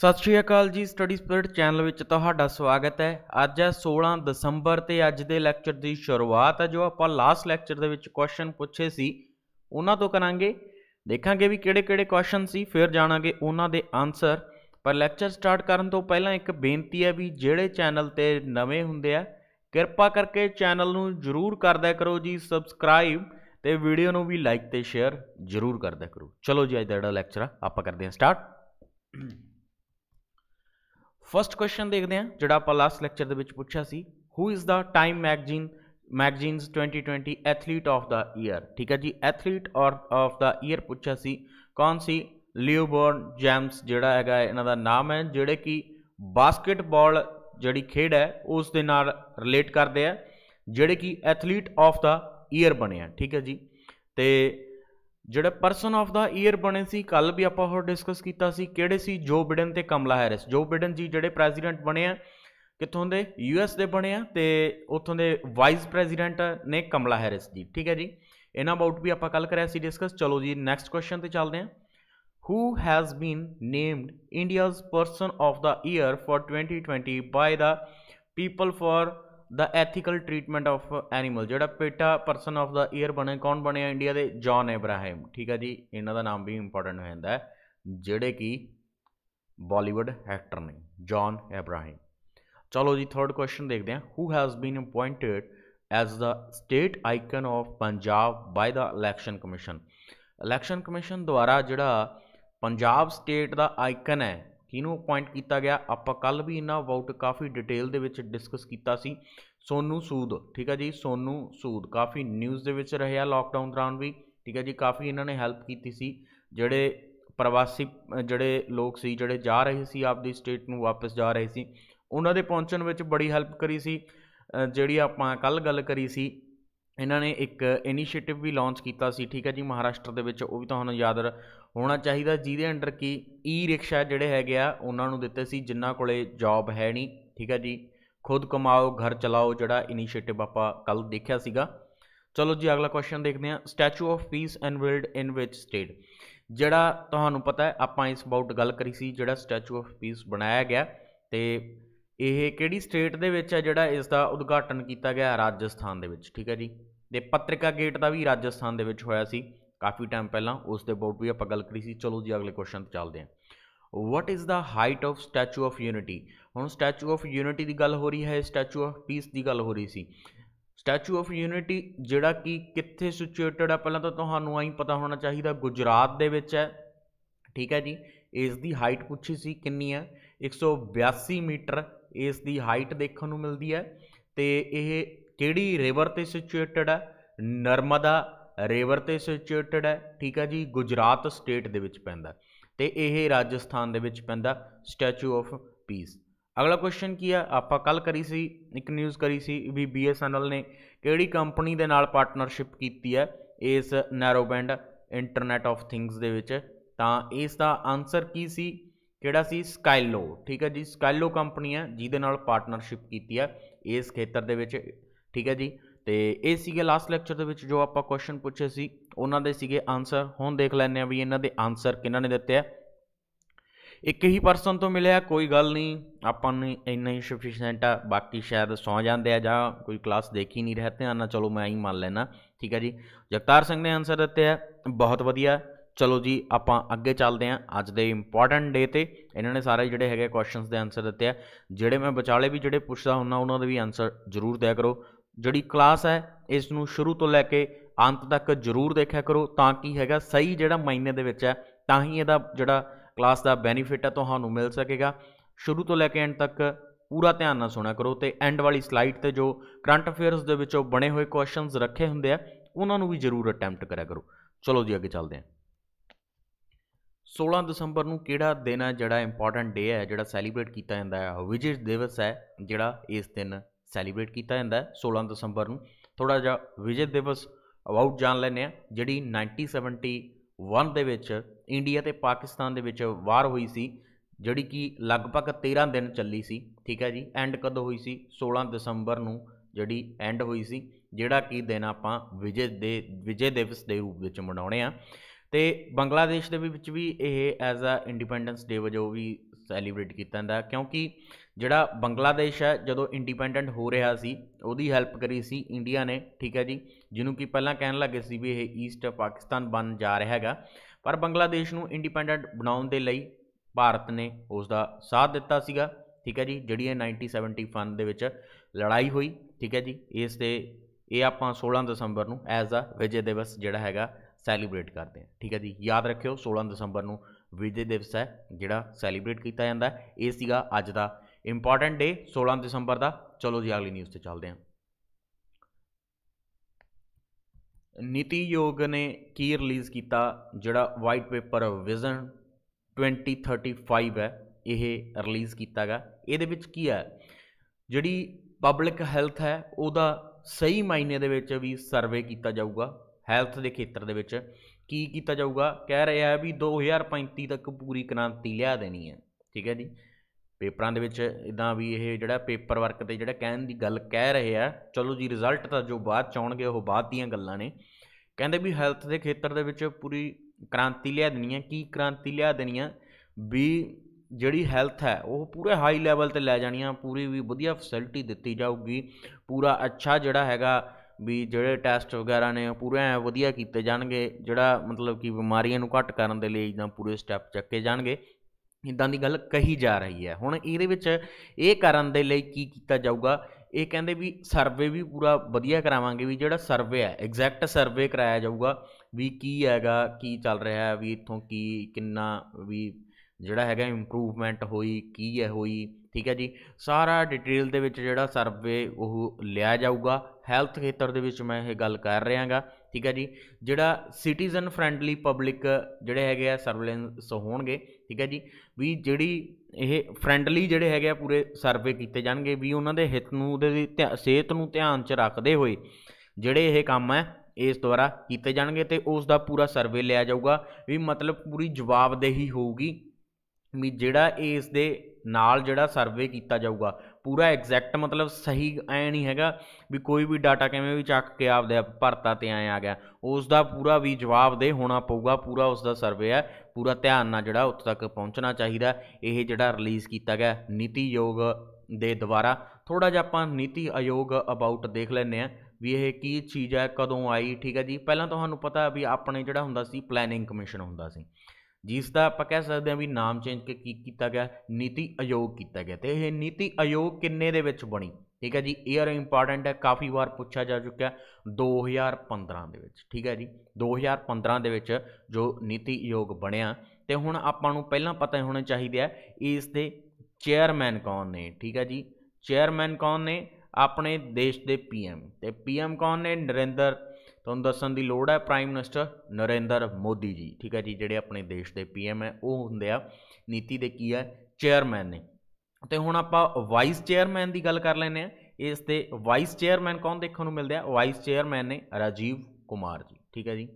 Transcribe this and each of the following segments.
ਸਤਿ ਸ਼੍ਰੀ ਅਕਾਲ ਜੀ study spirit channel ਵਿੱਚ ਤੁਹਾਡਾ ਸਵਾਗਤ ਹੈ ਅੱਜ ਹੈ 16 ਦਸੰਬਰ ਤੇ ਅੱਜ ਦੇ ਲੈਕਚਰ ਦੀ ਸ਼ੁਰੂਆਤ ਹੈ ਜੋ ਆਪਾਂ ਲਾਸਟ ਲੈਕਚਰ ਦੇ ਵਿੱਚ ਕੁਐਸਚਨ ਪੁੱਛੇ ਸੀ ਉਹਨਾਂ ਤੋਂ ਕਰਾਂਗੇ ਦੇਖਾਂਗੇ ਵੀ ਕਿਹੜੇ-ਕਿਹੜੇ ਕੁਐਸਚਨ ਸੀ ਫਿਰ ਜਾਣਾਂਗੇ ਉਹਨਾਂ ਦੇ ਆਨਸਰ ਪਰ ਲੈਕਚਰ ਸਟਾਰਟ ਕਰਨ ਤੋਂ ਪਹਿਲਾਂ ਇੱਕ ਬੇਨਤੀ ਹੈ ਵੀ ਜਿਹੜੇ ਚੈਨਲ ਤੇ ਨਵੇਂ ਹੁੰਦੇ ਆ ਕਿਰਪਾ ਕਰਕੇ ਚੈਨਲ ਨੂੰ ਜਰੂਰ ਕਰਦਿਆ ਕਰੋ ਜੀ ਸਬਸਕ੍ਰਾਈਬ ਤੇ ਵੀਡੀਓ ਨੂੰ ਵੀ ਲਾਈਕ ਤੇ ਸ਼ੇਅਰ ਜਰੂਰ ਕਰਦਿਆ ਕਰੋ ਚਲੋ ਜੀ ਅੱਜ ਦਾ ਜਿਹੜਾ ਲੈਕਚਰ ਆ ਆਪਾਂ ਕਰਦੇ ਹਾਂ ਸਟਾਰਟ ਫਰਸਟ ਕੁਐਸਚਨ ਦੇਖਦੇ ਹਾਂ ਜਿਹੜਾ ਆਪਾਂ ਲਾਸਟ ਲੈਕਚਰ ਦੇ ਵਿੱਚ ਪੁੱਛਿਆ ਸੀ who is the Time magazine magazine's 2020 athlete of the year ਠੀਕ ਹੈ ਜੀ ਐਥਲੀਟ ਔਰ ਆਫ ਦਾ ਈਅਰ ਪੁੱਛਿਆ ਸੀ ਕੌਣ ਸੀ ਲਿਓਬੋਰਨ ਜੈਮਸ ਜਿਹੜਾ ਹੈਗਾ ਇਹਨਾਂ ਦਾ ਨਾਮ ਹੈ ਜਿਹੜੇ ਕਿ ਬਾਸਕਟਬਾਲ ਜਿਹੜੀ ਖੇਡ ਹੈ ਉਸ ਦੇ ਨਾਲ ਰਿਲੇਟ ਕਰਦੇ ਆ ਜਿਹੜੇ ਕਿ ਐਥਲੀਟ ਆਫ ਦਾ ਈਅਰ ਬਣਿਆ ਠੀਕ ਹੈ ਜੀ ਤੇ ਜਿਹੜੇ ਪਰਸਨ ਆਫ ਦਾ ਈਅਰ ਬਣੇ ਸੀ ਕੱਲ ਵੀ ਆਪਾਂ ਹੋਰ ਡਿਸਕਸ ਕੀਤਾ ਸੀ ਕਿਹੜੇ ਸੀ ਜੋ ਬਿਡਨ ਤੇ ਕਮਲਾ ਹੈਰਿਸ ਜੋ ਬਿਡਨ ਜੀ ਜਿਹੜੇ ਪ੍ਰੈਜ਼ੀਡੈਂਟ ਬਣੇ ਆ ਕਿੱਥੋਂ ਦੇ ਯੂਐਸ ਦੇ ਬਣੇ ਆ ਤੇ ਉੱਥੋਂ ਦੇ ਵਾਈਸ ਪ੍ਰੈਜ਼ੀਡੈਂਟ ਨੇ ਕਮਲਾ ਹੈਰਿਸ ਜੀ ਠੀਕ ਹੈ ਜੀ ਇਹਨਾਂ ਅਬਾਊਟ ਵੀ ਆਪਾਂ ਕੱਲ ਕਰਿਆ ਸੀ ਡਿਸਕਸ ਚਲੋ ਜੀ ਨੈਕਸਟ ਕੁਐਸਚਨ ਤੇ ਚੱਲਦੇ ਆ who has been named India's person of the year for 2020 by the people for the ethical treatment of animal ਜਿਹੜਾ PETA person of the year ਬਣੇ ਕੌਣ ਬਣਿਆ ਇੰਡੀਆ ਦੇ ਜੌਨ ਇਬਰਾਹਿਮ ਠੀਕ ਹੈ ਜੀ ਇਹਨਾਂ ਦਾ ਨਾਮ ਵੀ ਇੰਪੋਰਟੈਂਟ ਹੋ ਜਾਂਦਾ ਹੈ ਜਿਹੜੇ ਕਿ ਬਾਲੀਵੁੱਡ ਐਕਟਰ ਨੇ ਜੌਨ ਇਬਰਾਹਿਮ ਚਲੋ ਜੀ ਥਰਡ ਕੁਐਸਚਨ ਦੇਖਦੇ ਹਾਂ who has been appointed as the state icon of Punjab by the election commission election commission ਦੁਆਰਾ ਜਿਹੜਾ ਪੰਜਾਬ ਸਟੇਟ ਦਾ ਆਈਕਨ ਹੈ ਕਿਹਨੂੰ ਅਪਾਇੰਟ ਕੀਤਾ ਗਿਆ ਆਪਾਂ ਕੱਲ ਵੀ ਇਹਨਾਂ ਅਬਾਊਟ ਕਾਫੀ ਡਿਟੇਲ ਦੇ ਵਿੱਚ ਡਿਸਕਸ ਕੀਤਾ ਸੀ ਸੋਨੂ ਸੂਦ ਠੀਕ ਹੈ ਜੀ ਸੋਨੂ ਸੂਦ ਕਾਫੀ ਨਿਊਜ਼ ਦੇ ਵਿੱਚ ਰਹਿਆ ਲਾਕਡਾਊਨ ਦੌਰਾਨ ਵੀ ਠੀਕ ਹੈ ਜੀ ਕਾਫੀ ਇਹਨਾਂ ਨੇ ਹੈਲਪ ਕੀਤੀ ਸੀ ਜਿਹੜੇ ਪ੍ਰਵਾਸੀ ਜਿਹੜੇ ਲੋਕ ਸੀ ਜਿਹੜੇ ਜਾ ਰਹੇ ਸੀ ਆਪਦੀ ਸਟੇਟ ਨੂੰ ਵਾਪਸ ਜਾ ਰਹੇ ਸੀ ਉਹਨਾਂ ਦੇ ਪਹੁੰਚਣ ਵਿੱਚ ਬੜੀ ਹੈਲਪ ਕਰੀ ਸੀ ਜਿਹੜੀ ਆਪਾਂ ਕੱਲ ਗੱਲ ਕਰੀ ਸੀ ਇਹਨਾਂ ਨੇ ਇੱਕ ਇਨੀਸ਼ੀਏਟਿਵ ਵੀ ਲਾਂਚ ਕੀਤਾ ਸੀ ਠੀਕ ਹੈ ਜੀ ਮਹਾਰਾਸ਼ਟਰ ਦੇ ਵਿੱਚ ਉਹ ਵੀ ਤੁਹਾਨੂੰ ਯਾਦ ਹੋਣਾ ਚਾਹੀਦਾ ਜਿਹਦੇ ਅੰਡਰ ਕੀ ਈ ਰਿਕਸ਼ਾ ਜਿਹੜੇ ਹੈਗੇ ਆ ਉਹਨਾਂ ਨੂੰ ਦਿੱਤੇ ਸੀ ਜਿੰਨਾਂ ਕੋਲੇ ਜੌਬ ਹੈ ਨਹੀਂ ਠੀਕ ਹੈ ਜੀ ਖੁਦ ਕਮਾਓ ਘਰ ਚਲਾਓ ਜਿਹੜਾ ਇਨੀਸ਼ੀਏਟਿਵ ਆਪਾਂ ਕੱਲ ਦੇਖਿਆ ਸੀਗਾ ਚਲੋ ਜੀ ਅਗਲਾ ਕੁਐਸਚਨ ਦੇਖਦੇ ਹਾਂ statue of peace unveiled in ਵਿਚ ਸਟੇਟ ਜਿਹੜਾ ਤੁਹਾਨੂੰ ਪਤਾ ਹੈ ਆਪਾਂ ਇਸ ਅਬਾਊਟ ਗੱਲ ਕਰੀ ਸੀ ਜਿਹੜਾ ਸਟੈਚੂ ਆਫ ਪੀਸ ਬਣਾਇਆ ਗਿਆ ਤੇ ਇਹ ਕਿਹੜੀ ਸਟੇਟ ਦੇ ਵਿੱਚ ਹੈ ਜਿਹੜਾ ਇਸ ਦਾ ਉਦਘਾਟਨ ਕੀਤਾ ਗਿਆ ਰਾਜਸਥਾਨ ਦੇ ਵਿੱਚ ਠੀਕ ਹੈ ਜੀ ਤੇ ਪੱਤਰਿਕਾ ਗੇਟ ਦਾ ਵੀ ਰਾਜਸਥਾਨ ਦੇ ਵਿੱਚ ਹੋਇਆ ਸੀ ਕਾਫੀ ਟਾਈਮ ਪਹਿਲਾਂ ਉਸ ਦੇ ਬਾਰੇ ਵੀ ਆਪਾਂ ਗੱਲ ਕਰੀ ਸੀ ਚਲੋ ਜੀ ਅਗਲੇ ਕੁਐਸਚਨ ਤੇ ਚੱਲਦੇ ਹਾਂ what is the height of statue of unity ਹੁਣ ਸਟੈਚੂ ਆਫ ਯੂਨਿਟੀ ਦੀ ਗੱਲ ਹੋ ਰਹੀ ਹੈ ਸਟੈਚੂ ਆਫ ਪੀਸ ਦੀ ਗੱਲ ਹੋ ਰਹੀ ਸੀ ਸਟੈਚੂ ਆਫ ਯੂਨਿਟੀ ਜਿਹੜਾ ਕਿ ਕਿੱਥੇ ਸਿਚੁਏਟਡ ਆ ਪਹਿਲਾਂ ਤਾਂ ਤੁਹਾਨੂੰ ਆਈ ਪਤਾ ਹੋਣਾ ਚਾਹੀਦਾ ਗੁਜਰਾਤ ਦੇ ਵਿੱਚ ਹੈ ਠੀਕ ਹੈ ਜੀ ਇਸ ਦੀ ਹਾਈਟ ਪੁੱਛੀ ਸੀ ਕਿੰਨੀ ਹੈ 182 ਮੀਟਰ ਇਸ ਦੀ ਹਾਈਟ ਦੇਖਣ ਨੂੰ ਮਿਲਦੀ ਹੈ ਤੇ ਇਹ ਕਿਹੜੀ ਰਿਵਰ ਤੇ ਸਿਚੁਏਟਡ ਹੈ ਨਰਮਦਾ ਰੇਵਰ ਤੇ ਸਿਚੁਏਟਡ ਹੈ ਠੀਕ ਹੈ ਜੀ ਗੁਜਰਾਤ ਸਟੇਟ ਦੇ ਵਿੱਚ ਪੈਂਦਾ ਤੇ ਇਹ ਰਾਜਸਥਾਨ ਦੇ ਵਿੱਚ ਪੈਂਦਾ ਸਟੈਚੂ ਆਫ ਪੀਸ ਅਗਲਾ ਕੁਐਸਚਨ ਕੀ ਆ ਆਪਾਂ ਕੱਲ ਕਰੀ ਸੀ ਇੱਕ ਨਿਊਜ਼ ਕਰੀ ਸੀ ਵੀ ਬੀਐਸਐਨਐਲ ਨੇ ਕਿਹੜੀ ਕੰਪਨੀ ਦੇ ਨਾਲ ਪਾਰਟਨਰਸ਼ਿਪ ਕੀਤੀ ਹੈ ਇਸ ਨੈਰੋਬੈਂਡ ਇੰਟਰਨੈਟ ਆਫ ਥਿੰਗਸ ਦੇ ਵਿੱਚ ਤਾਂ ਇਸ ਦਾ ਆਨਸਰ ਕੀ ਸੀ ਕਿਹੜਾ ਸੀ ਸਕਾਈਲੋ ਠੀਕ ਹੈ ਜੀ ਸਕਾਈਲੋ ਕੰਪਨੀ ਹੈ ਜਿਹਦੇ ਨਾਲ ਪਾਰਟਨਰਸ਼ਿਪ ਕੀਤੀ ਹੈ ਇਸ ਖੇਤਰ ਦੇ ਵਿੱਚ ਠੀਕ ਹੈ ਜੀ ਤੇ ਇਹ ਸੀਗੇ ਲਾਸਟ ਲੈਕਚਰ ਦੇ ਵਿੱਚ ਜੋ ਆਪਾਂ ਕੁਐਸਚਨ ਪੁੱਛੇ ਸੀ ਉਹਨਾਂ ਦੇ ਸੀਗੇ ਆਨਸਰ ਹੁਣ ਦੇਖ ਲੈਂਦੇ ਆ ਵੀ ਇਹਨਾਂ ਦੇ ਆਨਸਰ ਕਿਹਨਾਂ ਨੇ ਦਿੱਤੇ ਆ ਇੱਕ ਹੀ ਪਰਸਨ ਤੋਂ ਮਿਲਿਆ ਕੋਈ ਗੱਲ ਨਹੀਂ ਆਪਾਂ ਨੂੰ ਇੰਨਾ ਹੀ ਸਫੀਸ਼ੀਐਂਟ ਆ ਬਾਕੀ ਸ਼ਾਇਦ ਸੌ ਜਾਂਦੇ ਆ ਜਾਂ ਕੋਈ ਕਲਾਸ ਦੇਖ ਹੀ ਨਹੀਂ ਰਹੇ ਆ ਨਾ ਚਲੋ ਮੈਂ ਆਈ ਮੰਨ ਲੈਣਾ ਠੀਕ ਹੈ ਜੀ ਜਗਤਾਰ ਸਿੰਘ ਨੇ ਆਨਸਰ ਦਿੱਤੇ ਆ ਬਹੁਤ ਵਧੀਆ ਚਲੋ ਜੀ ਆਪਾਂ ਅੱਗੇ ਚੱਲਦੇ ਆਂ ਅੱਜ ਦੇ ਇੰਪੋਰਟੈਂਟ ਡੇ ਤੇ ਇਹਨਾਂ ਨੇ ਸਾਰੇ ਜਿਹੜੇ ਹੈਗੇ ਕੁਐਸਚਨਸ ਦੇ ਆਨਸਰ ਦਿੱਤੇ ਆ ਜਿਹੜੇ ਮੈਂ ਵਿਚਾਲੇ ਵੀ ਜਿਹੜੇ ਪੁੱਛਦਾ ਹੁੰਨਾ ਉਹਨਾਂ ਦੇ ਵੀ ਆਨਸਰ ਜ਼ਰੂਰ ਦਿਆ ਕਰੋ ਜਿਹੜੀ ਕਲਾਸ ਹੈ ਇਸ ਨੂੰ ਸ਼ੁਰੂ ਤੋਂ ਲੈ ਕੇ ਅੰਤ ਤੱਕ ਜ਼ਰੂਰ ਦੇਖਿਆ ਕਰੋ ਤਾਂ ਕਿ ਹੈਗਾ ਸਹੀ ਜਿਹੜਾ ਮਾਇਨੇ ਦੇ ਵਿੱਚ ਹੈ ਤਾਂ ਹੀ ਇਹਦਾ ਜਿਹੜਾ ਕਲਾਸ ਦਾ ਬੈਨੀਫਿਟ ਹੈ ਤੁਹਾਨੂੰ ਮਿਲ ਸਕੇਗਾ ਸ਼ੁਰੂ ਤੋਂ ਲੈ ਕੇ ਐਂਡ ਤੱਕ ਪੂਰਾ ਧਿਆਨ ਨਾਲ ਸੁਣਿਆ ਕਰੋ ਤੇ ਐਂਡ ਵਾਲੀ ਸਲਾਈਡ ਤੇ ਜੋ ਕਰੰਟ ਅਫੇਅਰਸ ਦੇ ਵਿੱਚੋਂ ਬਣੇ ਹੋਏ ਕੁਐਸਚਨਸ ਰੱਖੇ ਹੁੰਦੇ ਆ ਉਹਨਾਂ ਨੂੰ ਵੀ ਜ਼ਰੂਰ ਅਟੈਂਪਟ ਕਰਿਆ ਕਰੋ ਚਲੋ ਜੀ ਅੱਗੇ ਚੱਲਦੇ ਆ 16 ਦਸੰਬਰ ਨੂੰ ਕਿਹੜਾ ਦਿਨ ਹੈ ਜਿਹੜਾ ਇੰਪੋਰਟੈਂਟ ਡੇ ਹੈ ਜਿਹੜਾ ਸੈਲੀਬ੍ਰੇਟ ਕੀਤਾ ਜਾਂਦਾ ਹੈ ਵਿਜੇ ਦਿਵਸ ਹੈ ਜਿਹੜਾ ਇਸ ਦਿਨ ਸੈਲੀਬ੍ਰੇਟ ਕੀਤਾ ਜਾਂਦਾ ਹੈ 16 ਦਸੰਬਰ ਨੂੰ ਥੋੜਾ ਜਿਹਾ ਵਿਜੇ ਦਿਵਸ ਅਬਾਊਟ ਜਾਣ ਲੈਨੇ ਆ ਜਿਹੜੀ 1971 ਦੇ ਵਿੱਚ ਇੰਡੀਆ ਤੇ ਪਾਕਿਸਤਾਨ ਦੇ ਵਿੱਚ ਵਾਰ ਹੋਈ ਸੀ ਜਿਹੜੀ ਕਿ ਲਗਭਗ 13 ਦਿਨ ਚੱਲੀ ਸੀ ਠੀਕ ਹੈ ਜੀ ਐਂਡ ਕਦੋਂ ਹੋਈ ਸੀ 16 ਦਸੰਬਰ ਨੂੰ ਜਿਹੜੀ ਐਂਡ ਹੋਈ ਸੀ ਜਿਹੜਾ ਕਿ ਦਿਨ ਆਪਾਂ ਵਿਜੇ ਦੇ ਵਿਜੇ ਦਿਵਸ ਦੇ ਰੂਪ ਵਿੱਚ ਮਨਾਉਣੇ ਆ ਤੇ ਬੰਗਲਾਦੇਸ਼ ਦੇ ਵਿੱਚ ਵੀ ਇਹ ਐਜ਼ ਅ ਇੰਡੀਪੈਂਡੈਂਸ ਡੇ ਵਜੋਂ ਵੀ ਸੈਲੀਬ੍ਰੇਟ ਕੀਤਾ ਜਾਂਦਾ ਕਿਉਂਕਿ ਜਿਹੜਾ ਬੰਗਲਾਦੇਸ਼ ਹੈ ਜਦੋਂ ਇੰਡੀਪੈਂਡੈਂਟ ਹੋ ਰਿਹਾ ਸੀ ਉਹਦੀ ਹੈਲਪ ਕਰੀ ਸੀ ਇੰਡੀਆ ਨੇ ਠੀਕ ਹੈ ਜੀ ਜਿਹਨੂੰ ਕਿ ਪਹਿਲਾਂ ਕਹਿਣ ਲੱਗੇ ਸੀ ਵੀ ਇਹ ਈਸਟ ਪਾਕਿਸਤਾਨ ਬਣ ਜਾ ਰਿਹਾ ਹੈਗਾ ਪਰ ਬੰਗਲਾਦੇਸ਼ ਨੂੰ ਇੰਡੀਪੈਂਡੈਂਟ ਬਣਾਉਣ ਦੇ ਲਈ ਭਾਰਤ ਨੇ ਉਸ ਦਾ ਸਾਥ ਦਿੱਤਾ ਸੀਗਾ ਠੀਕ ਹੈ ਜੀ ਜਿਹੜੀ ਇਹ 1971 ਦੇ ਵਿੱਚ ਲੜਾਈ ਹੋਈ ਠੀਕ ਹੈ ਜੀ ਇਸ ਤੇ ਇਹ ਆਪਾਂ 16 ਦਸੰਬਰ ਨੂੰ ਐਜ਼ ਅ ਵਿਜੇ ਦਿਵਸ ਜਿਹੜਾ ਹੈਗਾ ਸੈਲੀਬ੍ਰੇਟ ਕਰਦੇ ਹਾਂ ਠੀਕ ਹੈ ਜੀ ਯਾਦ ਰੱਖਿਓ 16 ਦਸੰਬਰ ਨੂੰ ਵਿਜੇ ਦਿਵਸ ਹੈ ਜਿਹੜਾ ਸੈਲੀਬ੍ਰੇਟ ਕੀਤਾ ਜਾਂਦਾ ਇਹ ਸੀਗਾ ਅੱਜ ਦਾ ਇੰਪੋਰਟੈਂਟ ਡੇ 16 ਦਸੰਬਰ ਦਾ ਚਲੋ ਜੀ ਅਗਲੀ ਨਿਊਜ਼ ਤੇ ਚੱਲਦੇ ਹਾਂ ਨੀਤੀ ਯੋਗ ਨੇ ਕੀ ਰਿਲੀਜ਼ ਕੀਤਾ ਜਿਹੜਾ ਵਾਈਟ ਪੇਪਰ ਵਿਜ਼ਨ 2035 ਹੈ ਇਹ ਰਿਲੀਜ਼ ਕੀਤਾਗਾ ਇਹਦੇ ਵਿੱਚ ਕੀ ਹੈ ਜਿਹੜੀ ਪਬਲਿਕ ਹੈਲਥ ਹੈ ਉਹਦਾ ਸਹੀ ਮਾਇਨੇ ਦੇ ਵਿੱਚ ਵੀ ਸਰਵੇ ਕੀਤਾ ਜਾਊਗਾ ਹੈਲਥ ਦੇ ਖੇਤਰ ਦੇ ਵਿੱਚ ਕੀ ਕੀਤਾ ਜਾਊਗਾ ਕਹਿ ਰਿਹਾ ਹੈ ਵੀ 2035 ਤੱਕ ਪੂਰੀ ਕ੍ਰਾਂਤੀ ਲਿਆ ਦੇਣੀ ਹੈ ਠੀਕ ਹੈ ਜੀ ਪੇਪਰਾਂ ਦੇ ਵਿੱਚ ਇਦਾਂ ਵੀ ਇਹ ਜਿਹੜਾ ਪੇਪਰ ਵਰਕ ਤੇ ਜਿਹੜਾ ਕਹਿਣ ਦੀ ਗੱਲ ਕਹਿ ਰਹੇ ਆ ਚਲੋ ਜੀ ਰਿਜ਼ਲਟ ਤਾਂ ਜੋ ਬਾਅਦ ਚ ਆਉਣਗੇ ਉਹ ਬਾਅਦ ਦੀਆਂ ਗੱਲਾਂ ਨੇ ਕਹਿੰਦੇ ਵੀ ਹੈਲਥ ਦੇ ਖੇਤਰ ਦੇ ਵਿੱਚ ਪੂਰੀ ਕ੍ਰਾਂਤੀ ਲਿਆ ਦੇਣੀ ਹੈ ਕੀ ਕ੍ਰਾਂਤੀ ਲਿਆ ਦੇਣੀ ਹੈ ਵੀ ਜਿਹੜੀ ਹੈਲਥ ਹੈ ਉਹ ਪੂਰੇ ਹਾਈ ਲੈਵਲ ਤੇ ਲੈ ਜਾਣੀਆਂ ਪੂਰੀ ਵੀ ਵਧੀਆ ਫੈਸਿਲਿਟੀ ਦਿੱਤੀ ਜਾਊਗੀ ਪੂਰਾ ਅੱਛਾ ਜਿਹੜਾ ਹੈਗਾ ਵੀ ਜਿਹੜੇ ਟੈਸਟ ਵਗੈਰਾ ਨੇ ਪੂਰੇ ਵਧੀਆ ਕੀਤੇ ਜਾਣਗੇ ਜਿਹੜਾ ਮਤਲਬ ਕਿ ਬਿਮਾਰੀਆਂ ਨੂੰ ਘਟ ਕਰਨ ਦੇ ਲਈ ਇਦਾਂ ਪੂਰੇ ਸਟੈਪ ਚੱਕੇ ਜਾਣਗੇ ਇਦਾਂ ਦੀ ਗੱਲ ਕਹੀ ਜਾ ਰਹੀ ਹੈ ਹੁਣ ਇਹਦੇ ਵਿੱਚ ਇਹ ਕਰਨ ਦੇ ਲਈ ਕੀ ਕੀਤਾ ਜਾਊਗਾ ਇਹ ਕਹਿੰਦੇ ਵੀ ਸਰਵੇ ਵੀ ਪੂਰਾ ਵਧੀਆ ਕਰਾਵਾਂਗੇ ਵੀ ਜਿਹੜਾ ਸਰਵੇ ਹੈ ਐਗਜ਼ੈਕਟ ਸਰਵੇ ਕਰਾਇਆ ਜਾਊਗਾ ਵੀ ਕੀ ਹੈਗਾ ਕੀ ਚੱਲ ਰਿਹਾ ਹੈ ਵੀ ਇੱਥੋਂ ਕੀ ਕਿੰਨਾ ਵੀ ਜਿਹੜਾ ਹੈਗਾ ਇੰਪਰੂਵਮੈਂਟ ਹੋਈ ਕੀ ਹੈ ਹੋਈ ਠੀਕ ਹੈ ਜੀ ਸਾਰਾ ਡਿਟੇਲ ਦੇ ਵਿੱਚ ਜਿਹੜਾ ਸਰਵੇ ਉਹ ਲਿਆ ਜਾਊਗਾ ਹੈਲਥ ਖੇਤਰ ਦੇ ਵਿੱਚ ਮੈਂ ਇਹ ਗੱਲ ਕਰ ਰਿਹਾਗਾ ਠੀਕ ਹੈ ਜੀ ਜਿਹੜਾ ਸਿਟੀਜ਼ਨ ਫ੍ਰੈਂਡਲੀ ਪਬਲਿਕ ਜਿਹੜੇ ਹੈਗੇ ਆ ਸਰਵੇਲੈਂਸ ਹੋਣਗੇ ਠੀਕ ਹੈ ਜੀ ਵੀ ਜਿਹੜੀ ਇਹ ਫ੍ਰੈਂਡਲੀ ਜਿਹੜੇ ਹੈਗੇ ਆ ਪੂਰੇ ਸਰਵੇ ਕੀਤੇ ਜਾਣਗੇ ਵੀ ਉਹਨਾਂ ਦੇ ਹਿੱਤ ਨੂੰ ਉਹਦੇ ਦੀ ਸਿਹਤ ਨੂੰ ਧਿਆਨ 'ਚ ਰੱਖਦੇ ਹੋਏ ਜਿਹੜੇ ਇਹ ਕੰਮ ਹੈ ਇਸ ਦੁਆਰਾ ਕੀਤੇ ਜਾਣਗੇ ਤੇ ਉਸ ਦਾ ਪੂਰਾ ਸਰਵੇ ਲਿਆ ਜਾਊਗਾ ਵੀ ਮਤਲਬ ਪੂਰੀ ਜਵਾਬਦੇਹੀ ਹੋਊਗੀ ਵੀ ਜਿਹੜਾ ਇਸ ਦੇ ਨਾਲ ਜਿਹੜਾ ਸਰਵੇ ਕੀਤਾ ਜਾਊਗਾ ਪੂਰਾ ਐਗਜ਼ੈਕਟ ਮਤਲਬ ਸਹੀ ਐ ਨਹੀਂ ਹੈਗਾ ਵੀ ਕੋਈ ਵੀ ਡਾਟਾ ਕਿਵੇਂ ਵੀ ਚੱਕ ਕੇ ਆਪਦੇ ਭਰਤਾ ਤੇ ਆਏ ਆ ਗਿਆ ਉਸ ਦਾ ਪੂਰਾ ਵੀ ਜਵਾਬ ਦੇ ਹੋਣਾ ਪਊਗਾ ਪੂਰਾ ਉਸ ਦਾ ਸਰਵੇ ਹੈ ਪੂਰਾ ਧਿਆਨ ਨਾਲ ਜਿਹੜਾ ਉੱਥੇ ਤੱਕ ਪਹੁੰਚਣਾ ਚਾਹੀਦਾ ਇਹ ਜਿਹੜਾ ਰਿਲੀਜ਼ ਕੀਤਾ ਗਿਆ ਨੀਤੀ ਯੋਗ ਦੇ ਦੁਆਰਾ ਥੋੜਾ ਜਿਹਾ ਆਪਾਂ ਨੀਤੀ ਆਯੋਗ ਅਬਾਊਟ ਦੇਖ ਲੈਨੇ ਆ ਵੀ ਇਹ ਕੀ ਚੀਜ਼ ਹੈ ਕਦੋਂ ਆਈ ਠੀਕ ਹੈ ਜੀ ਪਹਿਲਾਂ ਤੁਹਾਨੂੰ ਪਤਾ ਵੀ ਆਪਣੇ ਜਿਹੜਾ ਹੁੰਦਾ ਸੀ ਪਲੈਨਿੰਗ ਕਮਿਸ਼ਨ ਹੁੰਦਾ ਸੀ ਜਿਸ ਦਾ ਆਪਾਂ ਕਹਿ ਸਕਦੇ ਹਾਂ ਵੀ ਨਾਮ ਚੇਂਜ ਕੀ ਕੀਤਾ ਗਿਆ ਨੀਤੀ ਆਯੋਗ ਕੀਤਾ ਗਿਆ ਤੇ ਇਹ ਨੀਤੀ ਆਯੋਗ ਕਿੰਨੇ ਦੇ ਵਿੱਚ ਬਣੀ ਠੀਕ ਹੈ ਜੀ ਏਅਰ ਇੰਪੋਰਟੈਂਟ ਹੈ ਕਾਫੀ ਵਾਰ ਪੁੱਛਿਆ ਜਾ ਚੁੱਕਿਆ 2015 ਦੇ ਵਿੱਚ ਠੀਕ ਹੈ ਜੀ 2015 ਦੇ ਵਿੱਚ ਜੋ ਨੀਤੀ ਆਯੋਗ ਬਣਿਆ ਤੇ ਹੁਣ ਆਪਾਂ ਨੂੰ ਪਹਿਲਾਂ ਪਤਾ ਹੋਣਾ ਚਾਹੀਦਾ ਹੈ ਇਸ ਦੇ ਚੇਅਰਮੈਨ ਕੌਣ ਨੇ ਠੀਕ ਹੈ ਜੀ ਚੇਅਰਮੈਨ ਕੌਣ ਨੇ ਆਪਣੇ ਦੇਸ਼ ਦੇ ਪੀਐਮ ਤੇ ਪੀਐਮ ਕੌਣ ਨੇ ਨਰਿੰਦਰ ਤੁਹਾਨੂੰ ਦੱਸਣ ਦੀ ਲੋੜ ਹੈ ਪ੍ਰਾਈਮ ਮਿਨਿਸਟਰ ਨਰਿੰਦਰ ਮੋਦੀ ਜੀ ਠੀਕ ਹੈ ਜੀ ਜਿਹੜੇ ਆਪਣੇ ਦੇਸ਼ ਦੇ ਪੀਐਮ ਹੈ ਉਹ ਹੁੰਦੇ ਆ ਨੀਤੀ ਦੇ ਕੀ ਹੈ ਚੇਅਰਮੈਨ ਨੇ ਤੇ ਹੁਣ ਆਪਾਂ ਵਾਈਸ ਚੇਅਰਮੈਨ ਦੀ ਗੱਲ ਕਰ ਲੈਨੇ ਆ ਇਸ ਦੇ ਵਾਈਸ ਚੇਅਰਮੈਨ ਕੌਣ ਦੇਖਣ ਨੂੰ ਮਿਲਦੇ ਆ ਵਾਈਸ ਚੇਅਰਮੈਨ ਨੇ ਰਾਜੀਵ ਕੁਮਾਰ ਜੀ ਠੀਕ ਹੈ ਜੀ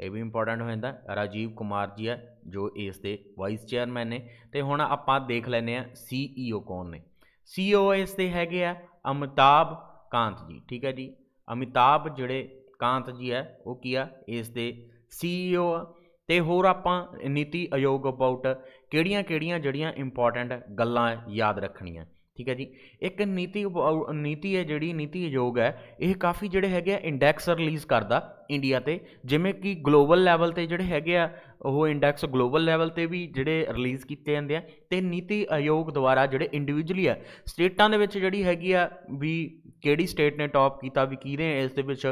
ਇਹ ਵੀ ਇੰਪੋਰਟੈਂਟ ਹੋ ਜਾਂਦਾ ਰਾਜੀਵ ਕੁਮਾਰ ਜੀ ਹੈ ਜੋ ਇਸ ਦੇ ਵਾਈਸ ਚੇਅਰਮੈਨ ਨੇ ਤੇ ਹੁਣ ਆਪਾਂ ਦੇਖ ਲੈਨੇ ਆ ਸੀਈਓ ਕੌਣ ਨੇ ਸੀਈਓ e ਇਸ ਦੇ ਹੈਗੇ ਆ ਅਮਤਾਬ ਕਾਂਤ ਜੀ ਠੀਕ ਹੈ ਜੀ ਅਮਿਤਾਬ ਜਿਹੜੇ ਕਾਂਤ ਜੀ ਹੈ ਉਹ ਕੀ ਆ ਇਸ ਦੇ ਸੀਈਓ e ਆ ਤੇ ਹੋਰ ਆਪਾਂ ਨੀਤੀ ਆਯੋਗ ਅਬਾਊਟ ਕਿਹੜੀਆਂ-ਕਿਹੜੀਆਂ ਜਿਹੜੀਆਂ ਇੰਪੋਰਟੈਂਟ ਗੱਲਾਂ ਯਾਦ ਰੱਖਣੀਆਂ ਠੀਕ ਹੈ ਜੀ ਇੱਕ ਨੀਤੀ ਨੀਤੀ ਹੈ ਜਿਹੜੀ ਨੀਤੀ ਆਯੋਗ ਹੈ ਇਹ ਕਾਫੀ ਜਿਹੜੇ ਹੈਗੇ ਆ ਇੰਡੈਕਸ ਰਿਲੀਜ਼ ਕਰਦਾ ਇੰਡੀਆ ਤੇ ਜਿਵੇਂ ਕਿ ਗਲੋਬਲ ਲੈਵਲ ਤੇ ਜਿਹੜੇ ਹੈਗੇ ਆ ਉਹ ਇੰਡੈਕਸ ਗਲੋਬਲ ਲੈਵਲ ਤੇ ਵੀ ਜਿਹੜੇ ਰਿਲੀਜ਼ ਕੀਤੇ ਜਾਂਦੇ ਆ ਤੇ ਨੀਤੀ ਆਯੋਗ ਦੁਆਰਾ ਜਿਹੜੇ ਇੰਡੀਵਿਜੂਅਲੀ ਆ ਸਟੇਟਾਂ ਦੇ ਵਿੱਚ ਜਿਹੜੀ ਹੈਗੀ ਆ ਵੀ ਕਿਹੜੀ ਸਟੇਟ ਨੇ ਟੌਪ ਕੀਤਾ ਵੀ ਕਿਹਦੇ ਇਸ ਦੇ ਵਿੱਚ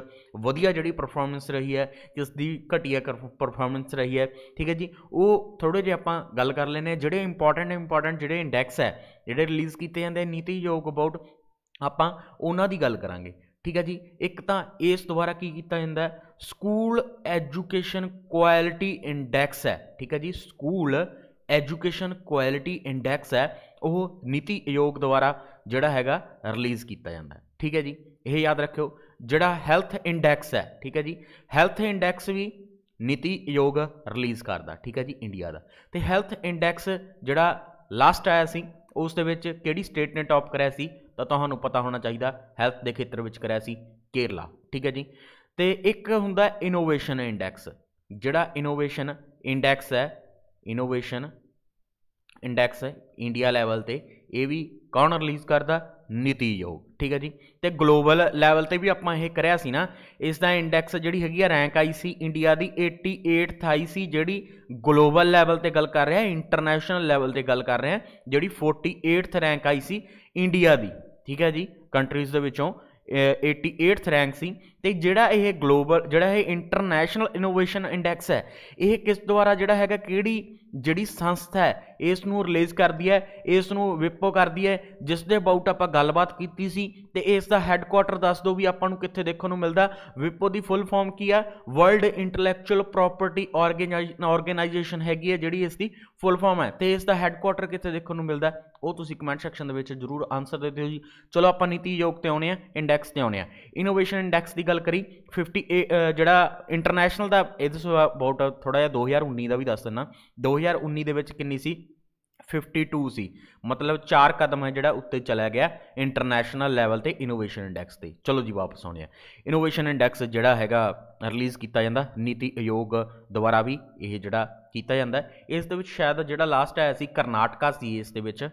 ਵਧੀਆ ਜਿਹੜੀ ਪਰਫਾਰਮੈਂਸ ਰਹੀ ਹੈ ਕਿਸ ਦੀ ਘਟੀਆ ਪਰਫਾਰਮੈਂਸ ਰਹੀ ਹੈ ਠੀਕ ਹੈ ਜੀ ਉਹ ਥੋੜੇ ਜਿਹਾ ਆਪਾਂ ਗੱਲ ਕਰ ਲੈਨੇ ਜਿਹੜੇ ਇੰਪੋਰਟੈਂਟ ਇੰਪੋਰਟੈਂਟ ਜਿਹੜੇ ਇੰਡੈਕਸ ਹੈ ਜਿਹੜੇ ਰਿਲੀਜ਼ ਕੀਤੇ ਜਾਂਦੇ ਨੀਤੀ ਆਯੋਗ ਅਬਾਊਟ ਆਪਾਂ ਉਹਨਾਂ ਦੀ ਗੱਲ ਕਰਾਂਗੇ ਠੀਕ ਹੈ ਜੀ ਇੱਕ ਤਾਂ ਇਸ ਦੁਆਰਾ ਕੀ ਕੀਤਾ ਜਾਂਦਾ ਸਕੂਲ ਐਜੂਕੇਸ਼ਨ ਕੁਆਲਿਟੀ ਇੰਡੈਕਸ ਹੈ ਠੀਕ ਹੈ ਜੀ ਸਕੂਲ ਐਜੂਕੇਸ਼ਨ ਕੁਆਲਿਟੀ ਇੰਡੈਕਸ ਹੈ ਉਹ ਨੀਤੀ ਆਯੋਗ ਦੁਆਰਾ ਜਿਹੜਾ ਹੈਗਾ ਰਿਲੀਜ਼ ਕੀਤਾ ਜਾਂਦਾ ਠੀਕ ਹੈ ਜੀ ਇਹ ਯਾਦ ਰੱਖਿਓ ਜਿਹੜਾ ਹੈਲਥ ਇੰਡੈਕਸ ਹੈ ਠੀਕ ਹੈ ਜੀ ਹੈਲਥ ਇੰਡੈਕਸ ਵੀ ਨੀਤੀ ਆਯੋਗ ਰਿਲੀਜ਼ ਕਰਦਾ ਠੀਕ ਹੈ ਜੀ ਇੰਡੀਆ ਦਾ ਤੇ ਹੈਲਥ ਇੰਡੈਕਸ ਜਿਹੜਾ ਲਾਸਟ ਆਇਆ ਸੀ ਉਸ ਦੇ ਵਿੱਚ ਕਿਹੜੀ ਸਟੇਟ ਨੇ ਟੌਪ ਕਰਿਆ ਸੀ ਤਾਂ ਤੁਹਾਨੂੰ ਪਤਾ ਹੋਣਾ ਚਾਹੀਦਾ ਹੈਲਥ ਦੇ ਖੇਤਰ ਵਿੱਚ ਕਰਿਆ ਸੀ ਕੇਰਲਾ ਠੀਕ ਹੈ ਜੀ ਤੇ ਇੱਕ ਹੁੰਦਾ ਇਨੋਵੇਸ਼ਨ ਇੰਡੈਕਸ ਜਿਹੜਾ ਇਨੋਵੇਸ਼ਨ ਇੰਡੈਕਸ ਹੈ ਇਨੋਵੇਸ਼ਨ ਇੰਡੈਕਸ ਹੈ ਇੰਡੀਆ ਲੈਵਲ ਤੇ ਇਹ ਵੀ ਕੌਣ ਰਿਲੀਜ਼ ਕਰਦਾ ਨੀਤੀ ਯੋਗ ਠੀਕ ਹੈ ਜੀ ਤੇ ਗਲੋਬਲ ਲੈਵਲ ਤੇ ਵੀ ਆਪਾਂ ਇਹ ਕਰਿਆ ਸੀ ਨਾ ਇਸ ਦਾ ਇੰਡੈਕਸ ਜਿਹੜੀ ਹੈਗੀ ਆ ਰੈਂਕ ਆਈ ਸੀ ਇੰਡੀਆ ਦੀ 88th ਆਈ ਸੀ ਜਿਹੜੀ ਗਲੋਬਲ ਲੈਵਲ ਤੇ ਗੱਲ ਕਰ ਰਿਹਾ ਇੰਟਰਨੈਸ਼ਨਲ ਲੈਵਲ ਤੇ ਗੱਲ ਕਰ ਰਿਹਾ ਜਿਹੜੀ 48th ਰੈਂਕ ਆਈ ਸੀ ਇੰਡੀਆ ਦੀ ਠੀਕ ਹੈ ਜੀ ਕੰਟਰੀਜ਼ ਦੇ ਵਿੱਚੋਂ 88th ਰੈਂਕ ਸੀ ਤੇ ਜਿਹੜਾ ਇਹ ਗਲੋਬਲ ਜਿਹੜਾ ਇਹ ਇੰਟਰਨੈਸ਼ਨਲ ਇਨੋਵੇਸ਼ਨ ਇੰਡੈਕਸ ਹੈ ਇਹ ਕਿਸ ਦੁਆਰਾ ਜਿਹੜਾ ਹੈਗਾ ਕਿਹੜੀ ਜਿਹੜੀ ਸੰਸਥਾ ਹੈ ਇਸ ਨੂੰ ਰਿਲੀਜ਼ ਕਰਦੀ ਹੈ ਇਸ ਨੂੰ ਵਿਪੋ ਕਰਦੀ ਹੈ ਜਿਸ ਦੇ ਅਬਾਊਟ ਆਪਾਂ ਗੱਲਬਾਤ ਕੀਤੀ ਸੀ ਤੇ ਇਸ ਦਾ ਹੈੱਡਕੁਆਟਰ ਦੱਸ ਦਿਓ ਵੀ ਆਪਾਂ ਨੂੰ ਕਿੱਥੇ ਦੇਖਣ ਨੂੰ ਮਿਲਦਾ ਵਿਪੋ ਦੀ ਫੁੱਲ ਫਾਰਮ ਕੀ ਆ ਵਰਲਡ ਇੰਟੈਲੈਕਚੁਅਲ ਪ੍ਰਾਪਰਟੀ ਆਰਗੇਨਾਈਜੇਸ਼ਨ ਹੈਗੀ ਹੈ ਜਿਹੜੀ ਇਸ ਦੀ ਫੁੱਲ ਫਾਰਮ ਹੈ ਤੇ ਇਸ ਦਾ ਹੈੱਡਕੁਆਟਰ ਕਿੱਥੇ ਦੇਖਣ ਨੂੰ ਮਿਲਦਾ ਉਹ ਤੁਸੀਂ ਕਮੈਂਟ ਸੈਕਸ਼ਨ ਦੇ ਵਿੱਚ ਜਰੂਰ ਆਨਸਰ ਦੇ ਦਿਓ ਜੀ ਚਲੋ ਆਪਾਂ ਨੀਤੀ ਯੋਗ ਤੇ ਆਉਣੇ ਆ ਇੰਡੈਕਸ ਤੇ ਆਉਣੇ ਆ ਇਨੋਵੇਸ਼ਨ ਇੰਡੈਕਸ ਦੀ ਗੱਲ ਕਰੀ 50 ਜਿਹੜਾ ਇੰਟਰਨੈਸ਼ਨਲ ਦਾ ਇਸ ਅਬਾਊਟ ਥੋੜਾ ਜਿਹਾ 2019 ਦਾ ਵੀ ਦੱਸ ਦਿੰਨਾ 2019 ਦੇ ਵਿੱਚ ਕਿੰਨੀ ਸੀ 52 ਸੀ ਮਤਲਬ 4 ਕਦਮ ਹੈ ਜਿਹੜਾ ਉੱਤੇ ਚਲਾ ਗਿਆ ਇੰਟਰਨੈਸ਼ਨਲ ਲੈਵਲ ਤੇ ਇਨੋਵੇਸ਼ਨ ਇੰਡੈਕਸ ਤੇ ਚਲੋ ਜੀ ਵਾਪਸ ਆਉਂਦੇ ਆ ਇਨੋਵੇਸ਼ਨ ਇੰਡੈਕਸ ਜਿਹੜਾ ਹੈਗਾ ਰਿਲੀਜ਼ ਕੀਤਾ ਜਾਂਦਾ ਨੀਤੀ ਆਯੋਗ ਦੁਆਰਾ ਵੀ ਇਹ ਜਿਹੜਾ ਕੀਤਾ ਜਾਂਦਾ ਇਸ ਦੇ ਵਿੱਚ ਸ਼ਾਇਦ ਜਿਹੜਾ ਲਾਸਟ ਆਇਆ ਸੀ ਕਰਨਾਟਕਾ ਸੀ ਇਸ ਦੇ ਵਿੱਚ